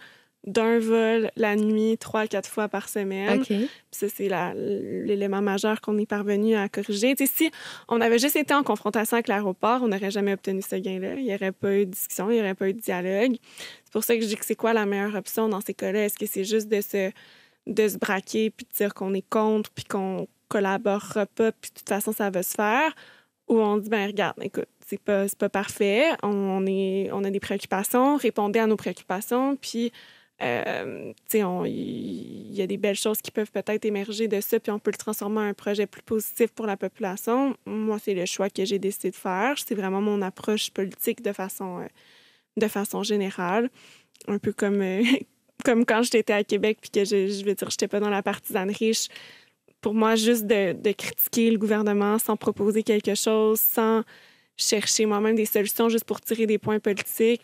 d'un vol la nuit trois à quatre fois par semaine. Ça, c'est l'élément majeur qu'on est parvenu à corriger. si on avait juste été en confrontation avec l'aéroport, on n'aurait jamais obtenu ce gain-là. Il n'y aurait pas eu de discussion, il n'y aurait pas eu de dialogue. C'est pour ça que je dis que c'est quoi la meilleure option dans ces cas-là? Est-ce que c'est juste de se, de se braquer puis de dire qu'on est contre puis qu'on collaborera pas puis de toute façon, ça va se faire? Ou on dit, ben regarde, écoute, c'est pas, pas parfait, on, est, on a des préoccupations, répondez à nos préoccupations puis euh, il y a des belles choses qui peuvent peut-être émerger de ça, puis on peut le transformer en un projet plus positif pour la population. Moi, c'est le choix que j'ai décidé de faire. C'est vraiment mon approche politique de façon, euh, de façon générale. Un peu comme, euh, comme quand j'étais à Québec, puis que je, je veux dire, j'étais pas dans la partisanerie. riche. pour moi, juste de, de critiquer le gouvernement sans proposer quelque chose, sans chercher moi-même des solutions juste pour tirer des points politiques,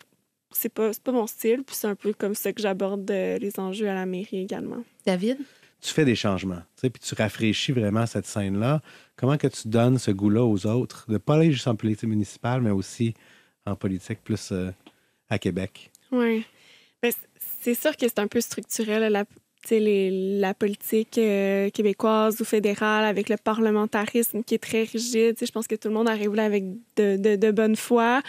c'est pas, pas mon style, puis c'est un peu comme ça que j'aborde euh, les enjeux à la mairie également. David? Tu fais des changements, puis tu rafraîchis vraiment cette scène-là. Comment que tu donnes ce goût-là aux autres, de pas aller juste en politique municipale, mais aussi en politique plus euh, à Québec? Oui. Ben, c'est sûr que c'est un peu structurel, la, la politique euh, québécoise ou fédérale avec le parlementarisme qui est très rigide. je pense que tout le monde arrive là avec de, de, de bonne foi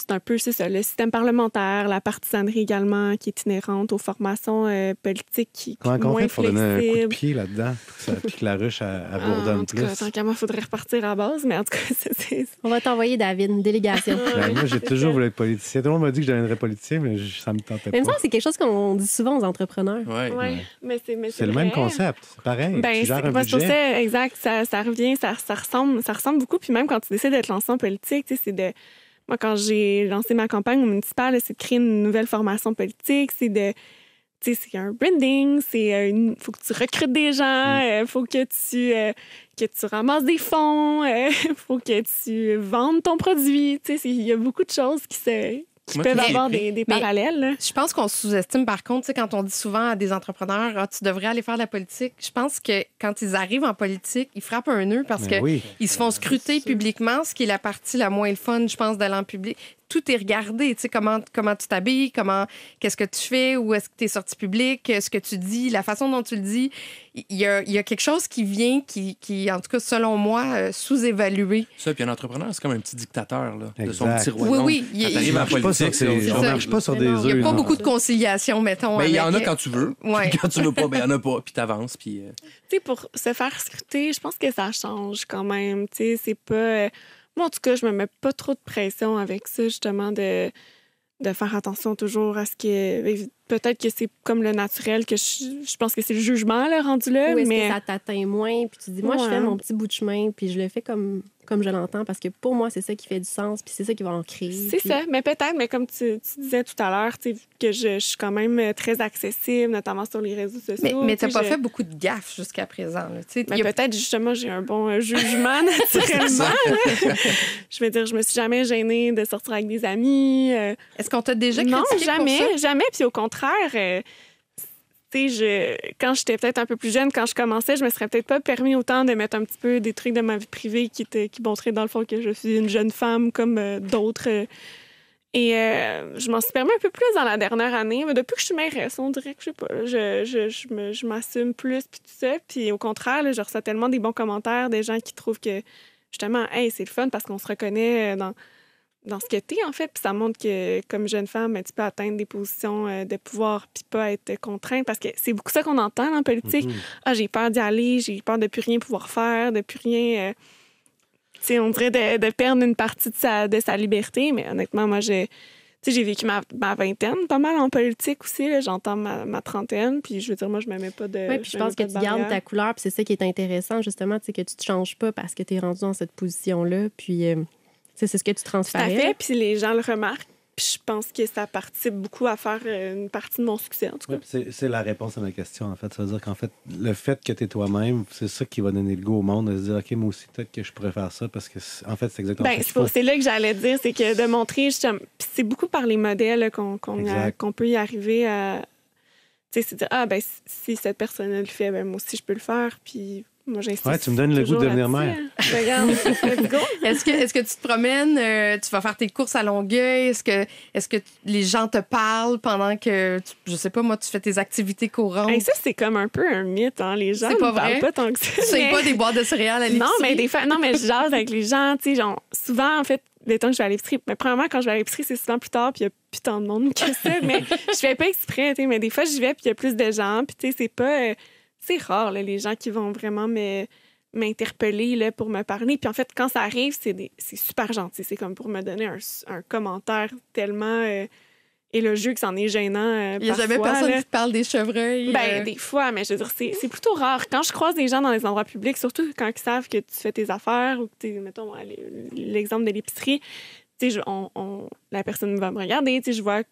c'est un peu ça, le système parlementaire, la partisanerie également qui est itinérante aux formations euh, politiques qui Comment moins on fait pour donner un coup de pied là-dedans que ça pique la ruche à, Bourdon en tout cas, tant qu'à moi, il faudrait repartir à base, mais en tout cas, c'est... On va t'envoyer, David, une délégation. Ben, moi, j'ai toujours voulu être politicien. Tout le monde m'a dit que je deviendrais politicien, mais ça me tentait pas. mais ça, c'est quelque chose qu'on dit souvent aux entrepreneurs. Oui, ouais. mais c'est c'est le même concept. C'est pareil. Ben, tu Ça, exact, ça, ça revient, ça, ressemble, ça ressemble beaucoup. Puis même quand tu décides d'être lancé en politique, c'est de moi, quand j'ai lancé ma campagne au municipal, c'est de créer une nouvelle formation politique, c'est de tu sais, c'est un branding, c'est euh, une... faut que tu recrutes des gens, il mm. euh, faut que tu, euh, que tu ramasses des fonds, il faut que tu vendes ton produit. Tu sais, il y a beaucoup de choses qui se, tu avoir des, parallèles. Je pense qu'on sous-estime, par contre, quand on dit souvent à des entrepreneurs ah, tu devrais aller faire la politique, je pense que quand ils arrivent en politique, ils frappent un nœud parce qu'ils se font scruter publiquement, ce qui est la partie la moins fun, je pense, d'aller en public tout est regardé. Tu sais, comment, comment tu t'habilles, comment, qu'est-ce que tu fais, où est-ce que tu es sorti public, euh, ce que tu dis, la façon dont tu le dis. Il y a, il y a quelque chose qui vient qui, qui, en tout cas, selon moi, euh, sous-évalué. Ça, puis un entrepreneur, c'est comme un petit dictateur là, de son petit roi. Oui, oui. Il, il, marche pas sur, marche pas des Il n'y a pas beaucoup de conciliation, mettons. Mais il y en a euh, quand tu veux. Quand tu veux pas, il y en a pas, puis avances, puis... Tu sais, pour se faire scruter, je pense que ça change quand même. Tu sais, c'est pas en tout cas, je me mets pas trop de pression avec ça, justement, de, de faire attention toujours à ce que. Ben, peut-être que c'est comme le naturel, que je, je pense que c'est le jugement, le rendu là. que ça t'atteint moins, puis tu dis, moi, je fais mon petit bout de chemin, puis je le fais comme comme je l'entends, parce que pour moi, c'est ça qui fait du sens, puis c'est ça qui va en créer. C'est ça, mais peut-être, mais comme tu, disais tout à l'heure, que je, suis quand même euh, très accessible, notamment sur les réseaux sociaux. Mais, mais tu n'as pas fait beaucoup de gaffes jusqu'à présent. mais peut-être, justement, j'ai un bon euh, jugement, naturellement. je veux dire, je me suis jamais gênée de sortir avec des amis. Euh, Est-ce qu'on t'a déjà critiqué Non, jamais, jamais. Puis au contraire je, quand j'étais peut-être un peu plus jeune, quand je commençais, je me serais peut-être pas permis autant de mettre un petit peu des trucs de ma vie privée qui, qui montraient dans le fond que je suis une jeune femme comme euh, d'autres. et euh, je m'en suis permis un peu plus dans la dernière année. Mais depuis que je suis mère, on dirait que je sais pas, je, m'assume plus, puis tout ça. Puis au contraire, je reçois tellement des bons commentaires des gens qui trouvent que, justement, hey, c'est le fun parce qu'on se reconnaît euh, dans dans ce que tu es, en fait. Puis ça montre que, comme jeune femme, ben, tu peux atteindre des positions euh, de pouvoir puis pas être contrainte. Parce que c'est beaucoup ça qu'on entend en politique. Mhm. Ah, j'ai peur d'y aller, j'ai peur de plus rien pouvoir faire, de plus rien. Euh, tu sais, on dirait de, perdre une partie de sa, de sa liberté. Mais honnêtement, moi, j'ai. Tu j'ai vécu ma, vingtaine pas mal en politique aussi. J'entends ma, trentaine, puis je veux dire, moi, je ne me mets pas de. Oui, puis je, pense que tu gardes ta couleur, puis c'est ça qui est intéressant, justement, tu que tu te changes pas parce que tu es rendu dans cette position-là. Puis euh, c'est ce que tu transfères. à fait, puis les gens le remarquent. je pense que ça participe beaucoup à faire euh, une partie de mon succès, en tout cas. c'est la réponse à ma question, en fait. Ça veut dire qu'en fait, le fait que tu es toi-même, c'est ça qui va donner le goût au monde de se dire, OK, moi aussi, peut-être que je pourrais faire ça parce que, en fait, c'est exactement ben, C'est là que j'allais dire, c'est que de montrer, c'est beaucoup par les modèles euh, qu'on peut y arriver à. Tu sais, c'est dire, ah, ben, si cette personne le fait, ben, moi aussi, je peux le faire. Puis moi, ouais, tu me donnes le goût de devenir mère. Hein. Regarde, est-ce que, est que, tu te promènes, euh, tu vas faire tes courses à Longueuil? Est-ce que, est que les gens te parlent pendant que, tu, je sais pas, moi, tu fais tes activités courantes? ça, c'est comme un peu un mythe. Hein? Les gens ne parlent pas tant que ça. Tu pas des boîtes de céréales à Non, mais des fois, non, mais je jase avec les gens. Genre, souvent, en fait, le temps que je vais à l'épicerie, mais premièrement, quand je vais à l'épicerie, c'est souvent plus tard, puis il y a plus tant de monde que ça. mais je fais pas exprès, mais des fois, j'y vais, puis il y a plus de gens. Puis, tu sais, c'est pas... Euh, c'est rare, les gens qui vont vraiment m'interpeller pour me parler. Puis en fait, quand ça arrive, c'est super gentil. C'est comme pour me donner un, commentaire tellement euh, élogieux que en est gênant. Euh, Il n'y a jamais personne qui parle des chevreuils. Ben, euh. des fois, mais je veux dire, c'est plutôt rare. Quand je croise des gens dans les endroits publics, surtout quand ils savent que tu fais tes affaires ou que tu mettons, l'exemple de l'épicerie, je, on, on, la personne va me regarder, je vois,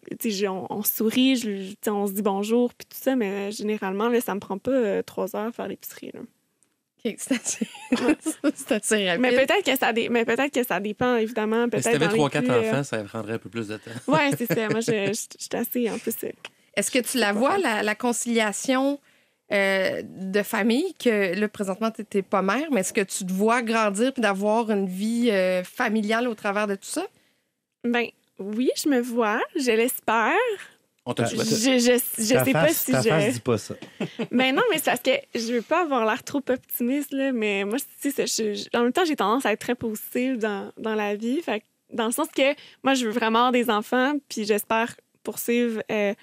on, sourit, je, on se dit bonjour, puis tout ça, mais euh, généralement, là, ça me prend pas euh, trois heures à faire l'épicerie. Mais peut-être que, ça peut que ça dépend, évidemment. si tu avais trois quatre enfants, euh, ça prendrait un peu plus de temps. oui, c'est ça. Moi, je, suis assez, en plus. Est-ce que tu la vois, la, conciliation de famille, que là, présentement, tu n'es pas mère, mais est-ce que tu te vois grandir puis d'avoir une vie familiale au travers de tout ça? Ben oui, je me vois, je l'espère. On te Je, je, sais pas si je. face dit pas ça. Ben non, mais c'est parce que je veux pas avoir l'air trop optimiste, là, mais moi, tu sais, je- en même temps, j'ai tendance à être très positive dans, la vie. Fait dans le sens que moi, je veux vraiment avoir des enfants, puis j'espère poursuivre euh,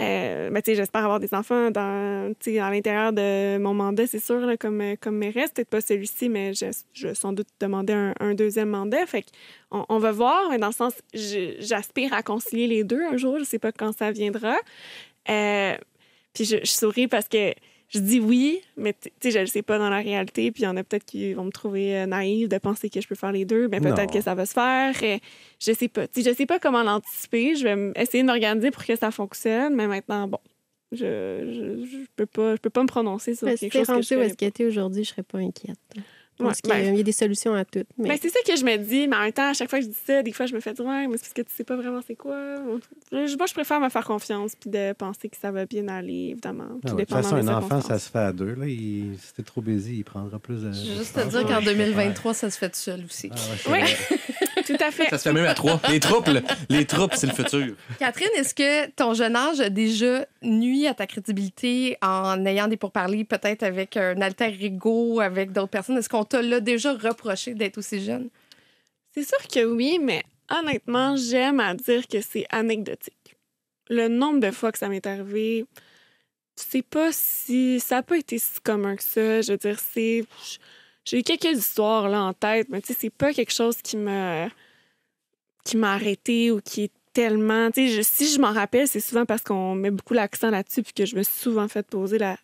euh, ben, j'espère avoir des enfants dans, à l'intérieur de mon mandat, c'est sûr, comme, euh, comme restes. Peut-être pas celui-ci, mais je, vais sans doute demander un, deuxième mandat. Fait on, va voir, mais dans le sens, j'aspire à concilier les deux un jour. Je sais pas quand ça viendra. Euh, puis je, souris parce que je dis oui, mais tu sais, je le sais pas dans la réalité. Puis il y en a peut-être qui vont me trouver euh, naïve de penser que je peux faire les deux. Mais peut-être que ça va se faire. Euh, je sais pas. sais, je sais pas comment l'anticiper. Je vais essayer de m'organiser pour que ça fonctionne. Mais maintenant, bon, je, ne peux pas, je peux pas me prononcer sur quelque chose. Que je où est-ce aujourd'hui, je serais pas inquiète. Ben. il, y a des solutions à tout. Mais... Ben, c'est ça que je me dis, mais en même temps, à chaque fois que je dis ça, des fois, je me fais dire, ouais, mais c'est parce que tu sais pas vraiment c'est quoi. Je, moi, je préfère me faire confiance puis de penser que ça va bien aller, évidemment. Ben de toute façon, un enfant, ça se fait à deux. Là. Il... Si trop baisé, il prendra plus de. Je veux juste te dire ah, qu'en 2023, ça se fait tout seul aussi. Ah, oui. Tout à fait. Ça se fait même à trois. Les troupes, les troupes, c'est le futur. Catherine, est-ce que ton jeune âge a déjà nuit à ta crédibilité en ayant des pourparlers peut-être avec un alter ego, avec d'autres personnes? Est-ce qu'on te l'a déjà reproché d'être aussi jeune? C'est sûr que oui, mais honnêtement, j'aime à dire que c'est anecdotique. Le nombre de fois que ça m'est arrivé, sais pas si. Ça n'a pas été si commun que ça. Je veux dire, c'est j'ai eu quelques histoires là en tête, mais tu sais, c'est pas quelque chose qui me qui m'a arrêté ou qui est tellement. Tu sais, si je m'en rappelle, c'est souvent parce qu'on met beaucoup l'accent là-dessus, puis que je me suis souvent fait poser la,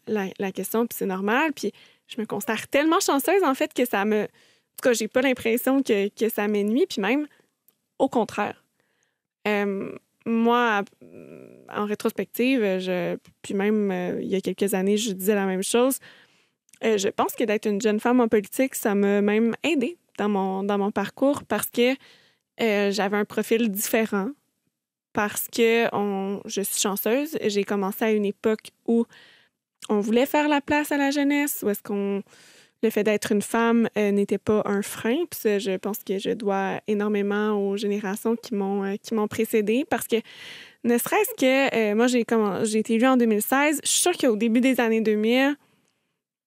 question, puis c'est normal. Puis je me considère tellement chanceuse, en fait, que ça me. En tout cas, j'ai pas l'impression que, ça m'ennuie, puis même, au contraire. moi, en rétrospective, je, puis même euh, il y a quelques années, je disais la même chose. Euh, je pense que d'être une jeune femme en politique, ça m'a même aidée dans mon, dans mon parcours parce que euh, j'avais un profil différent, parce que je suis chanceuse. J'ai commencé à une époque où on voulait faire la place à la jeunesse, où est-ce qu'on le fait d'être une femme euh, n'était pas un frein. Puis je pense que je dois énormément aux générations qui m'ont qui m'ont précédée parce que ne serait-ce que moi j'ai j'ai été élue en 2016, je suis sûre qu'au début des années 2000,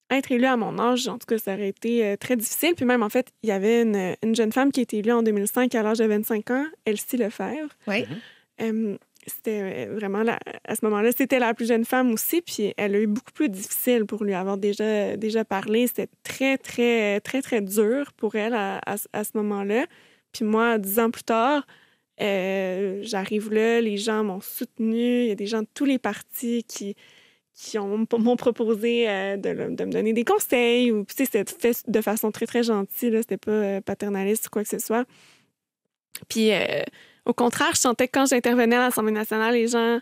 être élue à mon âge, en tout cas, ça aurait été euh, très difficile. Puis même, en fait, il y avait une, jeune femme qui a été élue en 2005 à l'âge de 25 ans, Elsie Lefebvre. Oui. Mhm. c'était euh, vraiment, à ce moment-là, c'était la plus jeune femme aussi. Puis elle a eu beaucoup plus difficile pour lui avoir déjà, déjà parlé. C'était très, très, très, très dur pour elle à, ce moment-là. Puis moi, dix ans plus tard, euh, j'arrive là, les gens m'ont soutenue. Il y a des gens de tous les partis qui, qui m'ont proposé euh, de, me donner des conseils ou c'était fait de façon très très gentille c'était pas euh, paternaliste ou quoi que ce soit puis euh, au contraire je sentais que quand j'intervenais à l'Assemblée nationale les gens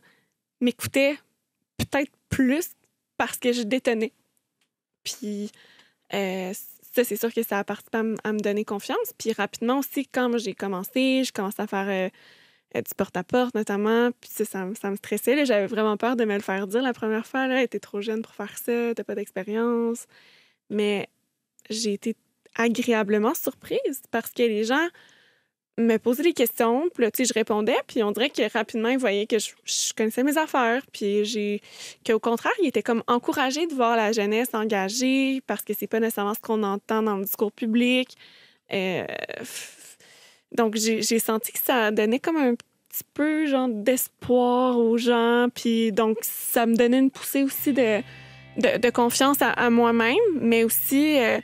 m'écoutaient peut-être plus parce que je détenais puis ça, c'est sûr que ça a participé à, me donner confiance. Puis rapidement aussi, quand j'ai commencé, je commençais à faire du porte-à-porte notamment. Puis ça, ça, me stressait. J'avais vraiment peur de me le faire dire la première fois. Là, t'es trop jeune pour faire ça, t'as pas d'expérience. Mais j'ai été agréablement surprise parce que les gens me posaient des questions. Puis là, tu sais, je répondais. Puis on dirait que rapidement, ils voyaient que je, connaissais mes affaires. Puis j'ai... au contraire, ils étaient comme encouragés de voir la jeunesse engagée parce que c'est pas nécessairement ce qu'on entend dans le discours public. Euh, donc, j'ai senti que ça donnait comme un petit peu genre d'espoir aux gens. Puis donc, ça me donnait une poussée aussi de, de, confiance à, moi-même, mais aussi euh,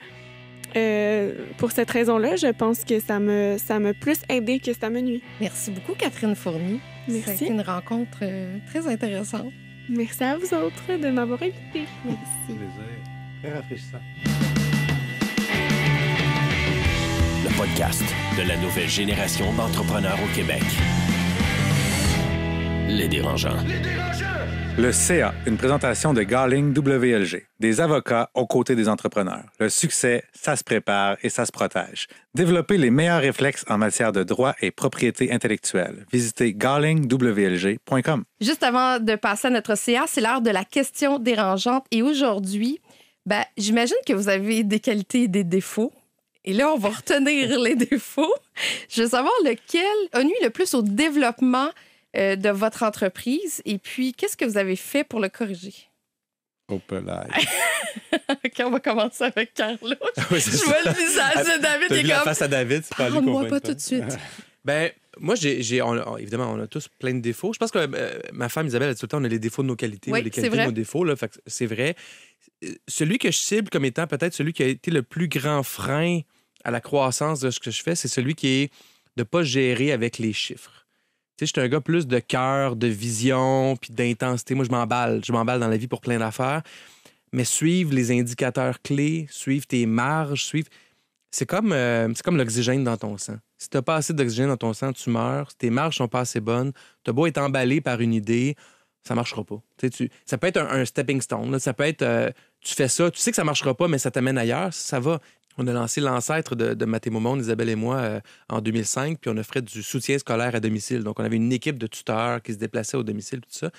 euh, pour cette raison-là, je pense que ça me, ça m'a plus aidé que ça me nuit. Merci beaucoup, Catherine Fournier. Merci. une rencontre euh, très intéressante. Merci à vous autres de m'avoir invité. Merci. Très rafraîchissant. Le podcast de la nouvelle génération d'entrepreneurs au Québec. Les dérangeants. Le CA, une présentation de Garling WLG. Des avocats aux côtés des entrepreneurs. Le succès, ça se prépare et ça se protège. Développer les meilleurs réflexes en matière de droit et propriété intellectuelle. Visitez garlingwlg.com. Juste avant de passer à notre CA, c'est l'heure de la question dérangeante. Et aujourd'hui, ben, j'imagine que vous avez des qualités et des défauts. Et là, on va retenir les défauts. Je veux savoir lequel a nuit le plus au développement euh, de votre entreprise. Et puis, qu'est-ce que vous avez fait pour le corriger? OK, on va commencer avec Carlo. je vois le visage de David. T'as face à David, parle moi pas tout de suite. ben, moi, j'ai, évidemment, on a tous plein de défauts. Je pense que euh, ma femme Isabelle a tout le temps, on a les défauts de nos qualités, oui, les qualités de nos défauts. c'est vrai. Euh, celui que je cible comme étant peut-être celui qui a été le plus grand frein à la croissance de ce que je fais, c'est celui qui est de ne pas gérer avec les chiffres. Je suis un gars plus de cœur, de vision, puis d'intensité. Moi, je m'emballe. Je m'emballe dans la vie pour plein d'affaires. Mais suivre les indicateurs clés, suivre tes marges, suivre. C'est comme, euh, comme l'oxygène dans ton sang. Si t'as pas assez d'oxygène dans ton sang, tu meurs. Si tes marges sont pas assez bonnes, t'as beau être emballé par une idée, ça marchera pas. tu, ça peut être un, stepping stone. Ça peut être, euh, tu fais ça, tu sais que ça marchera pas, mais ça t'amène ailleurs. Ça va. On a lancé l'ancêtre de, de Mathémomonde, Isabelle et moi, euh, en 2005, puis on offrait du soutien scolaire à domicile. Donc, on avait une équipe de tuteurs qui se déplaçaient au domicile, tout ça.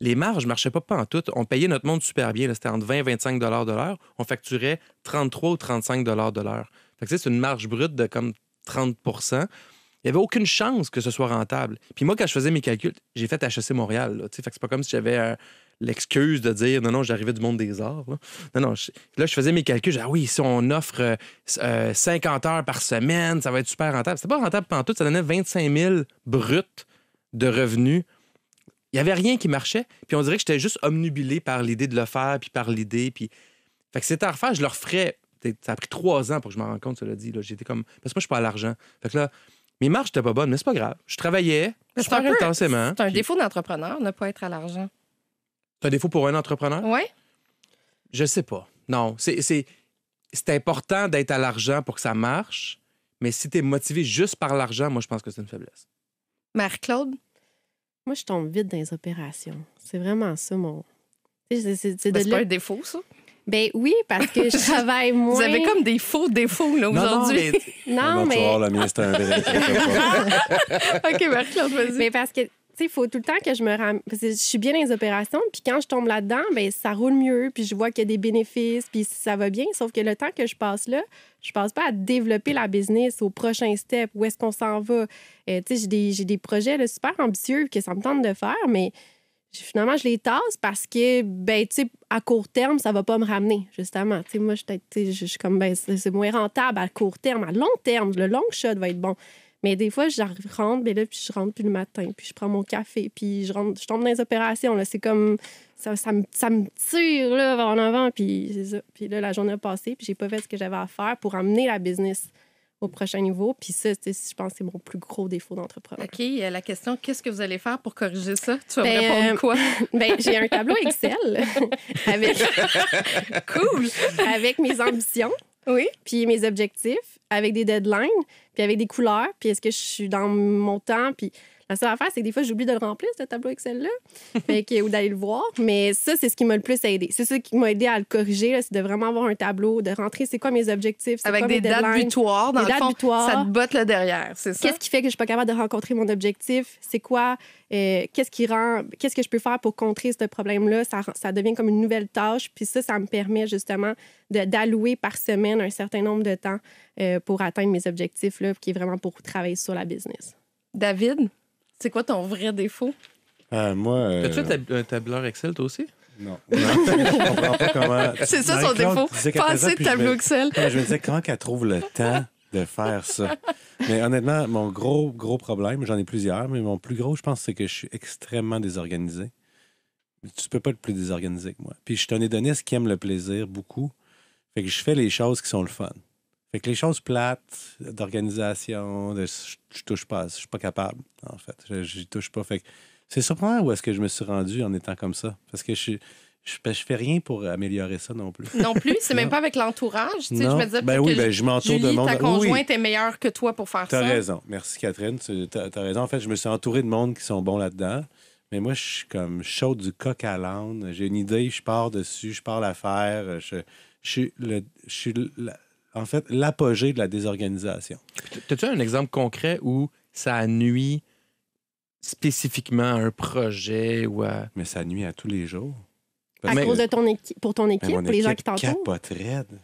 Les marges ne marchaient pas, pas en tout. On payait notre monde super bien. C'était entre 20 et 25 de l'heure. On facturait 33 ou 35 de l'heure. C'est une marge brute de comme 30 il n'y avait aucune chance que ce soit rentable. Puis moi, quand je faisais mes calculs, j'ai fait HEC Montréal. Ça fait que c'est pas comme si j'avais un, l'excuse de dire non, non, j'arrivais du monde des arts. Non, non, là, je faisais mes calculs. ah oui, si on offre 50 euh, euh, heures par semaine, ça va être super rentable. C'était pas rentable pendant tout, ça donnait 25 000 bruts de revenus. Il n'y avait rien qui marchait. Puis on dirait que j'étais juste omnubilé par l'idée de le faire, puis par l'idée. Puis... Fait que c'était à refaire, je le referais. Ça a pris trois ans pour que je me rende compte, cela dit. J'étais comme. Parce que moi, je suis pas à l'argent. Fait que là, mes marches n'étaient pas bonnes, mais c'est pas grave. Je travaillais, je intensément. C'est un défaut d'entrepreneur, ne pas être à l'argent. C'est un défaut pour un entrepreneur? Oui. Je sais pas. Non. C'est important d'être à l'argent pour que ça marche, mais si tu es motivé juste par l'argent, moi, je pense que c'est une faiblesse. Marc-Claude? Moi, je tombe vite dans les opérations. C'est vraiment ça, mon. C'est ben, de... pas un défaut, ça? Ben oui, parce que je travaille moins. Vous avez comme des faux défauts, là, aujourd'hui. Non, mais... non, mais... c'est un OK, Marc-Claude, vas-y. Mais parce que il faut tout le temps que je me ram... je suis bien dans les opérations, puis quand je tombe là-dedans, ben ça roule mieux, puis je vois qu'il y a des bénéfices, puis ça va bien. Sauf que le temps que je passe là, je passe pas à développer la business au prochain step, où est-ce qu'on s'en va. Euh, sais, j'ai des, projets super ambitieux que ça me tente de faire, mais finalement, je les tasse parce que, ben, tu sais, à court terme, ça va pas me ramener, justement. Tu sais, moi, je suis comme, ben, c'est moins rentable à court terme. À long terme, le long shot va être bon. Mais des fois, je rentre, mais ben là, puis je rentre plus le matin, puis je prends mon café, puis je rentre, je tombe dans les opérations. Là, c'est comme ça, ça, me, ça me tire là, en avant, puis c'est ça. Puis là, la journée a passé, puis j'ai pas fait ce que j'avais à faire pour amener la business au prochain niveau. Puis ça, je pense que c'est mon plus gros défaut d'entrepreneur. OK. Euh, la question, qu'est-ce que vous allez faire pour corriger ça? Tu vas me ben, répondre euh, quoi? ben, j'ai un tableau Excel avec... avec mes ambitions. Oui. Puis mes objectifs avec des deadlines, puis avec des couleurs, puis est-ce que je suis dans mon temps, puis la seule affaire, c'est que des fois, j'oublie de le remplir, ce tableau Excel-là, ou d'aller le voir. Mais ça, c'est ce qui m'a le plus aidé. C'est ça qui m'a aidé à le corriger, c'est de vraiment avoir un tableau, de rentrer c'est quoi mes objectifs, Avec quoi des dates butoirs, dans le fond, ça te botte le derrière, c'est ça? Qu'est-ce qui fait que je suis pas capable de rencontrer mon objectif? C'est quoi? Euh, qu'est-ce qui rend, qu'est-ce que je peux faire pour contrer ce problème-là? Ça, devient comme une nouvelle tâche. Puis ça, ça me permet justement d'allouer par semaine un certain nombre de temps euh, pour atteindre mes objectifs, là, qui est vraiment pour travailler sur la business. David, c'est quoi ton vrai défaut? Euh, moi. Euh, As-tu un, tableur Excel, toi aussi? Non. C'est ça son défaut. Passer de tableau Excel. Je me, disais, comment qu'elle trouve le temps de faire ça? Mais honnêtement, mon gros, gros problème, j'en ai plusieurs, mais mon plus gros, je pense, c'est que je suis extrêmement désorganisé. Tu peux pas être plus désorganisé que moi. Puis je suis un ce qui aime le plaisir beaucoup. Fait que je fais les choses qui sont le fun. Fait que les choses plates d'organisation, de je touche pas, je suis pas capable, en fait. Je, touche pas. Fait que c'est surprenant où est-ce que je me suis rendu en étant comme ça. Parce que je Je, fais rien pour améliorer ça non plus. Non plus, c'est même pas avec l'entourage. Tu je me disais, ben oui, que ben, je m'entoure de monde. Ta conjointe est meilleure que toi pour faire ça. T'as raison. Merci Catherine. T'as as raison. En fait, je me suis entouré de monde qui sont bons là-dedans. Mais moi, je suis comme chaud du coq à l'âne. J'ai une idée, je pars dessus, je pars l'affaire. Je, je, suis, le, je suis en fait, l'apogée de la désorganisation. As-tu un exemple concret où ça nuit spécifiquement à un projet ou à... Mais ça nuit à tous les jours. à cause de ton équipe, pour ton ben, équipe, pour les gens qui t'entourent.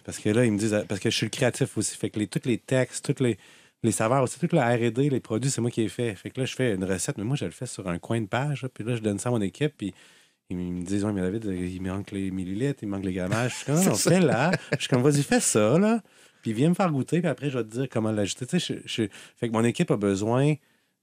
Parce que là, ils me disent, euh, parce que je suis le créatif aussi, fait que les, tous les textes, tous les, les saveurs aussi, tout la R&D, les produits, c'est moi qui ai fait. Fait que là, je fais une recette, mais moi, je le fais sur un coin de page, puis là, je donne ça à mon équipe, puis ils me disent, oui mais David, euh, il manque les millilitres, il manque les grammages. Je suis comme, non, ah, là. Je suis comme, vas-y, fais ça, là. Puis viens me faire goûter, puis après, je vais te dire comment l'ajouter. Tu sais, Fait que mon équipe a besoin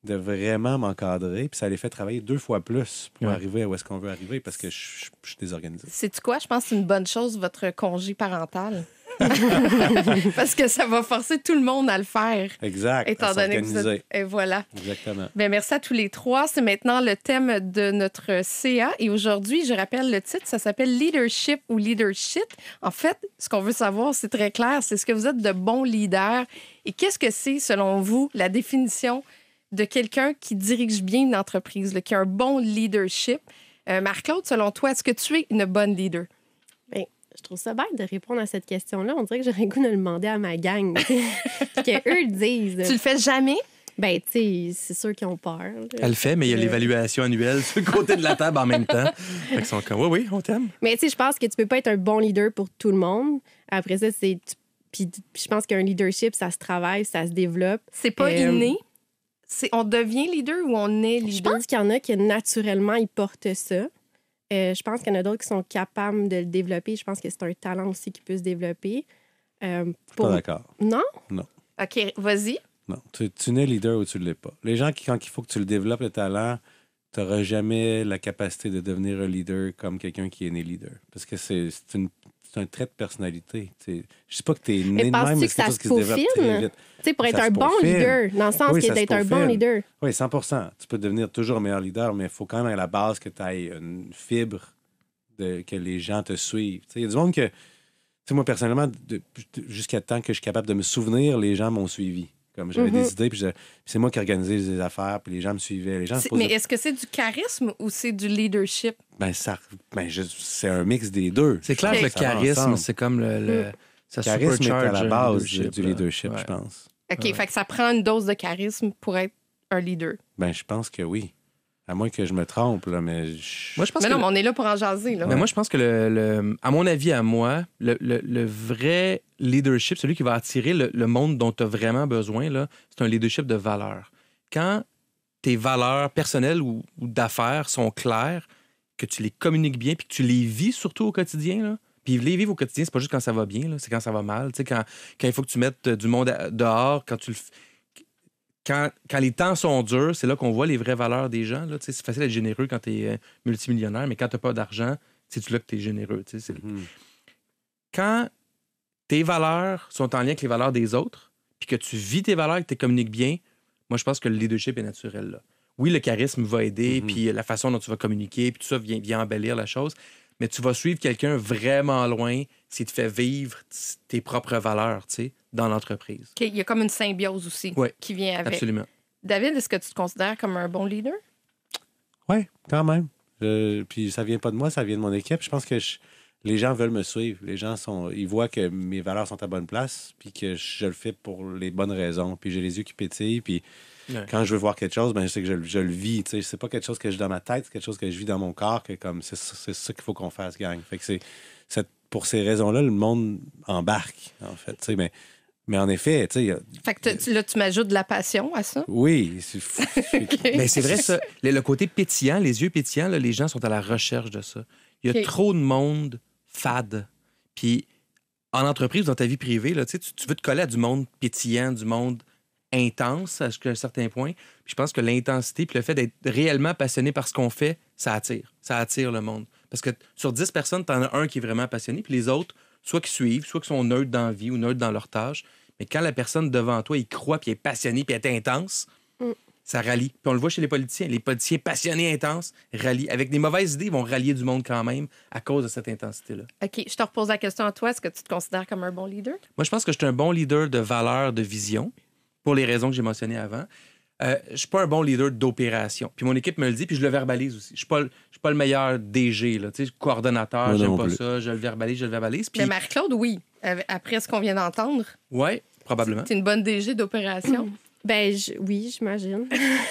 de vraiment m'encadrer, puis ça les fait travailler deux fois plus pour arriver à où est-ce qu'on veut arriver parce que je, suis désorganisé. C'est-tu quoi? Je pense c'est une bonne chose, votre congé parental. Parce que ça va forcer tout le monde à le faire. Exact. Étant donné que Et voilà. Exactement. Bien, merci à tous les trois. C'est maintenant le thème de notre CA. Et aujourd'hui, je rappelle le titre, ça s'appelle Leadership ou Leadership. En fait, ce qu'on veut savoir, c'est très clair, c'est ce que vous êtes de bons leaders. Et qu'est-ce que c'est, selon vous, la définition de quelqu'un qui dirige bien une entreprise, le qui a un bon leadership? Euh, Marc-Claude, selon toi, est-ce que tu es une bonne leader? je trouve ça bête de répondre à cette question-là. On dirait que j'aurais goût de le demander à ma gang. que eux disent. Tu le fais jamais? Ben, tu sais, c'est sûr qu'ils ont peur. Elle le fait, mais il y a euh. l'évaluation annuelle sur le côté de la table en même temps. Fait sont comme, oui, oui, on t'aime. Mais tu sais, je pense que tu peux pas être un bon leader pour tout le monde. Après ça, c'est. Puis je pense qu'un leadership, ça se travaille, ça se développe. C'est pas euh, inné. on devient leader ou on est leader? Je pense qu'il y en a qui naturellement ils portent ça. Euh, je pense qu'il y en a d'autres qui sont capables de le développer. Je pense que c'est un talent aussi qui peut se développer. Euh, pour... Pas d'accord. Non? Non. OK, vas-y. Non, tu, n'es leader ou tu ne l'es pas. Les gens qui, quand il faut que tu le développes, le talent, tu n'auras jamais la capacité de devenir un leader comme quelqu'un qui est né leader. Parce que c'est un trait de personnalité. Je Je sais pas que tu es né de même, mais c'est tu qui se pour être un bon leader, dans le sens d'être un bon leader. Oui, 100 Tu peux devenir toujours un meilleur leader, mais il faut quand même à la base que tu ailles une fibre, de, que les gens te suivent. Il y a du monde que, moi personnellement, jusqu'à temps que je suis capable de me souvenir, les gens m'ont suivi j'avais des mm-hmm. idées, puis c'est moi qui organisais les affaires, puis les gens me suivaient. Les gens mais est-ce que c'est du charisme ou c'est du leadership? Ben, ben, c'est un mix des deux. C'est clair que le charisme, c'est comme le. le mm. ça charisme est à la base du leadership, je pense. OK, fait que ça prend une dose de charisme pour être un leader. Ben, je pense que oui. À moins que je me trompe, là, mais. Moi, je pense mais non, on est là pour en jaser. Là. Mais moi, je pense que, le, à mon avis, à moi, le, vrai leadership, celui qui va attirer le, monde dont tu as vraiment besoin, là, c'est un leadership de valeur. Quand tes valeurs personnelles ou, d'affaires sont claires, que tu les communiques bien, puis que tu les vis surtout au quotidien, là, puis les vivre au quotidien, c'est pas juste quand ça va bien, c'est quand ça va mal. Tu sais, quand, quand, il faut que tu mettes du monde dehors, quand tu le quand, les temps sont durs, c'est là qu'on voit les vraies valeurs des gens. C'est facile d'être généreux quand tu es euh, multimillionnaire, mais quand tu n'as pas d'argent, c'est là que tu es généreux. Mm-hmm. Quand tes valeurs sont en lien avec les valeurs des autres, puis que tu vis tes valeurs, et que tu communiques bien, moi, je pense que le leadership est naturel. Là. Oui, le charisme va aider, mm-hmm. puis la façon dont tu vas communiquer, puis tout ça vient embellir la chose mais tu vas suivre quelqu'un vraiment loin si te fait vivre tes propres valeurs, tu sais, dans l'entreprise. il y a comme une symbiose aussi qui vient avec. Absolument. David, est-ce que tu te considères comme un bon leader? Oui, quand même. Euh, puis ça vient pas de moi, ça vient de mon équipe. Je pense que je, les gens veulent me suivre. Les gens sont, ils voient que mes valeurs sont à bonne place, puis que je le fais pour les bonnes raisons. Puis j'ai les yeux qui pétillent, puis quand je veux voir quelque chose, ben je sais que je, le vis. Tu sais, c'est pas quelque chose que j'ai dans ma tête, c'est quelque chose que je vis dans mon corps. Que comme c'est, c'est ça qu'il faut qu'on fasse, gang. Fait que c'est, pour ces raisons-là, le monde embarque en fait. Tu sais, mais mais en effet, tu sais. Fait que là, tu m'ajoutes de la passion à ça. Oui, Mais c'est vrai, ça. Le, côté pétillant, les yeux pétillants, les gens sont à la recherche de ça. Il y a trop de monde fade. Puis en entreprise, dans ta vie privée, là, tu, tu veux te coller à du monde pétillant, du monde intense à un certain point. Puis je pense que l'intensité, puis le fait d'être réellement passionné par ce qu'on fait, ça attire. Ça attire le monde. Parce que sur 10 personnes, tu en as un qui est vraiment passionné, puis les autres, soit qui suivent, soit qui sont neutres dans la vie ou neutres dans leur tâche. Mais quand la personne devant toi, il croit, puis est passionné puis est intense, ça rallie. Puis on le voit chez les politiciens. Les politiciens passionnés, intenses, rallient. Avec des mauvaises idées, ils vont rallier du monde quand même à cause de cette intensité-là. OK. Je te repose la question à toi. Est-ce que tu te considères comme un bon leader? Moi, je pense que je suis un bon leader de valeur, de vision, pour les raisons que j'ai mentionnées avant. Euh, je suis pas un bon leader d'opération. Puis mon équipe me le dit, puis je le verbalise aussi. Je suis pas, je suis pas le meilleur DG, là, coordonnateur, j'aime pas ça, je le verbalise, je le verbalise. Puis... Mais marc claude oui, après ce qu'on vient d'entendre. Oui, probablement. C'est une bonne DG d'opération. Ben oui, j'imagine.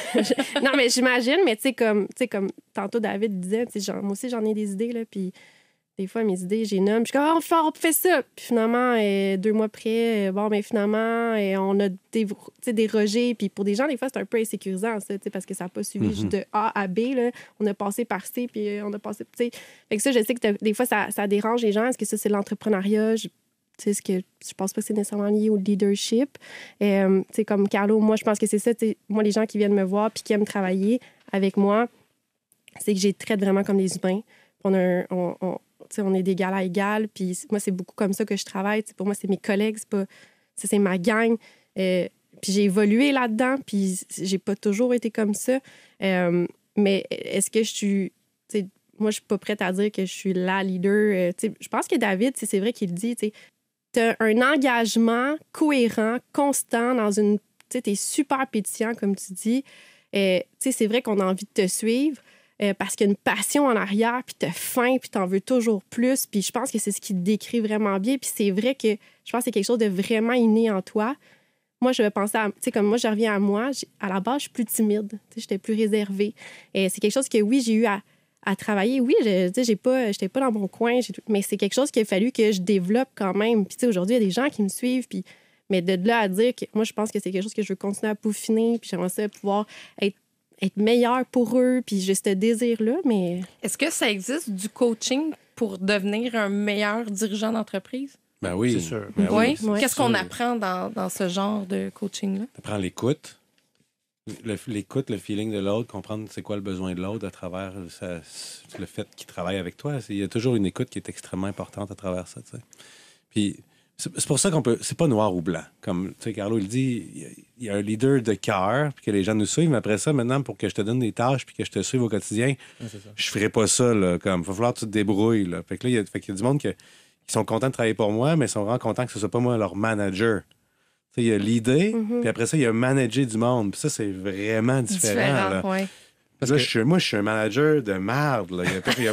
non, mais j'imagine, mais tu sais, comme, comme tantôt David disait, genre, moi aussi j'en ai des idées, là, puis des fois mes idées, j'ai nomme, je suis comme, oh, on, fait, ça. Puis finalement, euh, deux mois après, euh, bon, mais ben, finalement, et euh, on a des, rejets. Puis pour des gens, des fois, c'est un peu insécurisant, ça, parce que ça n'a pas suivi mhm. juste de A à B. On a passé par C, puis on a passé. T'sais. Fait que ça, je sais que des fois, ça, ça dérange les gens. Est-ce que ça, c'est l'entrepreneuriat? Tu sais, ce que je pense pas que c'est nécessairement lié au leadership. Euh, comme Carlo, moi, je pense que c'est ça. moi, les gens qui viennent me voir puis qui aiment travailler avec moi, c'est que j'ai traite vraiment comme des humains. On, a on, on est d'égal à égal. Puis moi, c'est beaucoup comme ça que je travaille. c'est pour moi, c'est mes collègues, c'est pas. C'est ma gang. Euh, puis j'ai évolué là-dedans, puis j'ai pas toujours été comme ça. Euh, mais est-ce que je suis. Moi, je suis pas prête à dire que je suis la leader. je pense que David, c'est vrai qu'il dit un engagement cohérent, constant dans une. Tu es super pétillant, comme tu dis. Euh, sais c'est vrai qu'on a envie de te suivre euh, parce qu'il y a une passion en arrière, puis t'as faim, puis t'en veux toujours plus. Puis je pense que c'est ce qui te décrit vraiment bien. Puis c'est vrai que je pense que c'est quelque chose de vraiment inné en toi. Moi, je vais penser à. Tu sais, comme moi, je reviens à moi. À la base, je suis plus timide. J'étais plus réservée. Et c'est quelque chose que, oui, j'ai eu à à travailler. Oui, je n'étais pas, pas dans mon coin, mais c'est quelque chose qu'il a fallu que je développe quand même. Puis aujourd'hui, il y a des gens qui me suivent, puis mais de là à dire que moi, je pense que c'est quelque chose que je veux continuer à peaufiner, puis j'aimerais ça pouvoir être être meilleur pour eux, puis j'ai ce désir-là, mais... Est-ce que ça existe du coaching pour devenir un meilleur dirigeant d'entreprise? Ben oui, c'est sûr. Ben Qu'est-ce qu'on apprend dans, dans, ce genre de coaching-là? On apprend l'écoute, L'écoute, le feeling de l'autre, comprendre c'est quoi le besoin de l'autre à travers le fait qu'il travaille avec toi. Il y a toujours une écoute qui est extrêmement importante à travers ça. Puis c'est pour ça qu'on peut. C'est pas noir ou blanc. Comme Carlo il dit, il y, a un leader de cœur, puis que les gens nous suivent. Mais après ça, maintenant, pour que je te donne des tâches, puis que je te suive au quotidien, je ferai pas ça. Il va falloir que tu te débrouilles. Fait que là, il y, a, du monde qui sont contents de travailler pour moi, mais sont vraiment contents que ce soit pas moi leur manager. Il y a l'idée, mm-hmm. puis après ça, il y a manager du monde. Puis ça, c'est vraiment différent. là. Parce que... moi, je suis un manager de merde.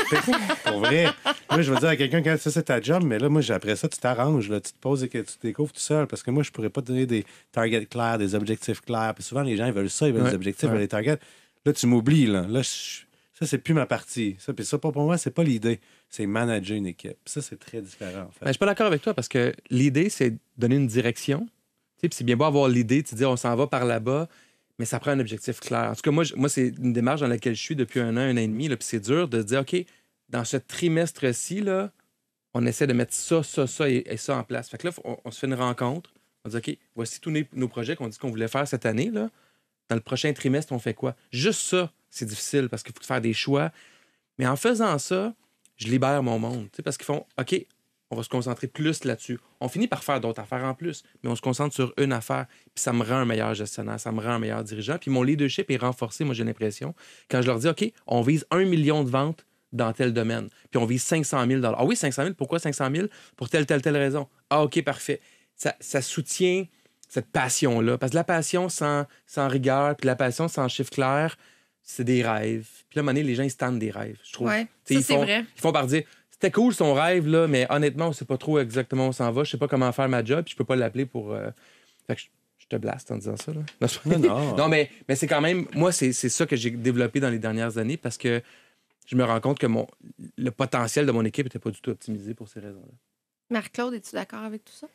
pour vrai. Moi, je veux dire à quelqu'un, que ça, c'est ta job, mais là, moi, après ça, tu t'arranges. Tu te poses et que tu te découvres tout seul. Parce que moi, je pourrais pas te donner des targets clairs, des objectifs clairs. Puis souvent, les gens, ils veulent ça, ils veulent des objectifs, ils des targets. Là, tu m'oublies. Là, là ça, c'est plus ma partie. Ça, puis ça, pour moi, c'est pas l'idée. C'est manager une équipe. Ça, c'est très différent. En fait. Ben, je suis pas d'accord avec toi parce que l'idée, c'est donner une direction c'est bien beau avoir l'idée, tu dis on s'en va par là-bas, mais ça prend un objectif clair. En tout cas, moi, moi c'est une démarche dans laquelle je suis depuis un an, un an et demi, puis c'est dur de dire OK, dans ce trimestre-ci, on essaie de mettre ça, ça, ça et, ça en place. Fait que là, on, se fait une rencontre. On dit OK, voici tous nos, projets qu'on dit qu'on voulait faire cette année. Là. Dans le prochain trimestre, on fait quoi? Juste ça, c'est difficile parce qu'il faut faire des choix. Mais en faisant ça, je libère mon monde. Parce qu'ils font OK, on va se concentrer plus là-dessus. On finit par faire d'autres affaires en plus, mais on se concentre sur une affaire, puis ça me rend un meilleur gestionnaire, ça me rend un meilleur dirigeant. Puis mon leadership est renforcé, moi j'ai l'impression, quand je leur dis, OK, on vise un million de ventes dans tel domaine, puis on vise 500 000 Ah oui, 500 000, pourquoi 500 000? Pour telle, telle, telle raison. Ah OK, parfait. Ça, soutient cette passion-là, parce que la passion sans, sans rigueur, puis la passion sans chiffre clair, c'est des rêves. Puis là, à un moment les gens, ils se des rêves, je trouve. Oui, c'est vrai. Ils font par dire, c'était cool son rêve, là, mais honnêtement, on sait pas trop exactement où on s'en va. Je sais pas comment faire ma job, puis je peux pas l'appeler pour. Euh, je, te blaste en disant ça. Non, mais, mais c'est quand même. Moi, c'est ça que j'ai développé dans les dernières années parce que je me rends compte que mon, le potentiel de mon équipe n'était pas du tout optimisé pour ces raisons-là. Marc-Claude, es-tu d'accord avec tout ça?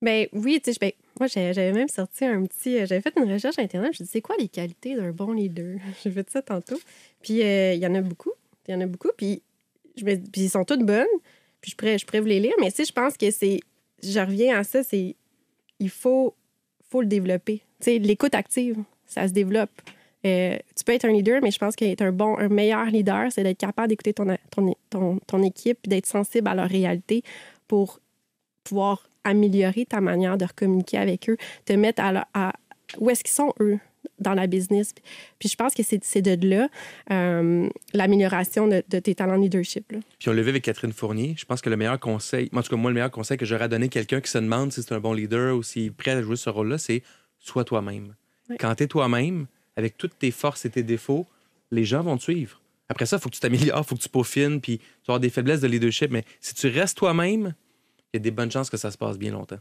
Ben oui, tu sais, ben, moi j'avais même sorti un petit, euh, j'avais fait une recherche internet, je dit c'est quoi les qualités d'un bon leader. J'ai fait ça tantôt. Puis euh, il y en a beaucoup, il y en a beaucoup. Puis puis ils sont toutes bonnes, puis je pourrais, je pourrais vous les lire, mais si je pense que c'est, je reviens à ça, c'est, il faut, faut le développer. Tu sais, l'écoute active, ça se développe. Euh, tu peux être un leader, mais je pense qu'être un bon, un meilleur leader, c'est d'être capable d'écouter ton, ton, ton, ton équipe, d'être sensible à leur réalité pour pouvoir améliorer ta manière de communiquer avec eux, te mettre à où est-ce qu'ils sont eux dans la business. Puis je pense que c'est de là euh, l'amélioration de, tes talents de leadership. Puis on l'a avec Catherine Fournier. Je pense que le meilleur conseil, en tout cas moi, le meilleur conseil que j'aurais donné donner à quelqu'un qui se demande si c'est un bon leader ou s'il est prêt à jouer ce rôle-là, c'est sois toi-même. Quand tu es toi-même, avec toutes tes forces et tes défauts, les gens vont te suivre. Après ça, il faut que tu t'améliores, il faut que tu peaufines, puis tu vas avoir des faiblesses de leadership. Mais si tu restes toi-même, il y a des bonnes chances que ça se passe bien longtemps.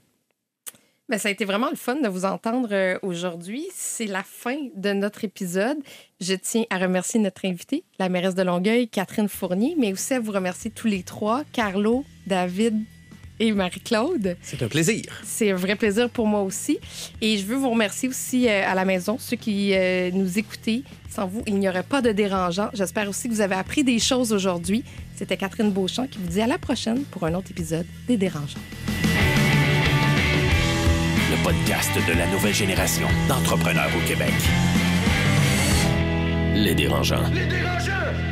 Ben, ça a été vraiment le fun de vous entendre euh, aujourd'hui. C'est la fin de notre épisode. Je tiens à remercier notre invitée, la mairesse de Longueuil, Catherine Fournier, mais aussi à vous remercier tous les trois, Carlo, David et Marie-Claude. C'est un plaisir. C'est un vrai plaisir pour moi aussi. Et je veux vous remercier aussi euh, à la maison, ceux qui euh, nous écoutaient. Sans vous, il n'y aurait pas de dérangeant. J'espère aussi que vous avez appris des choses aujourd'hui. C'était Catherine Beauchamp qui vous dit à la prochaine pour un autre épisode des dérangeants le podcast de la nouvelle génération d'entrepreneurs au Québec. Les dérangeants. Les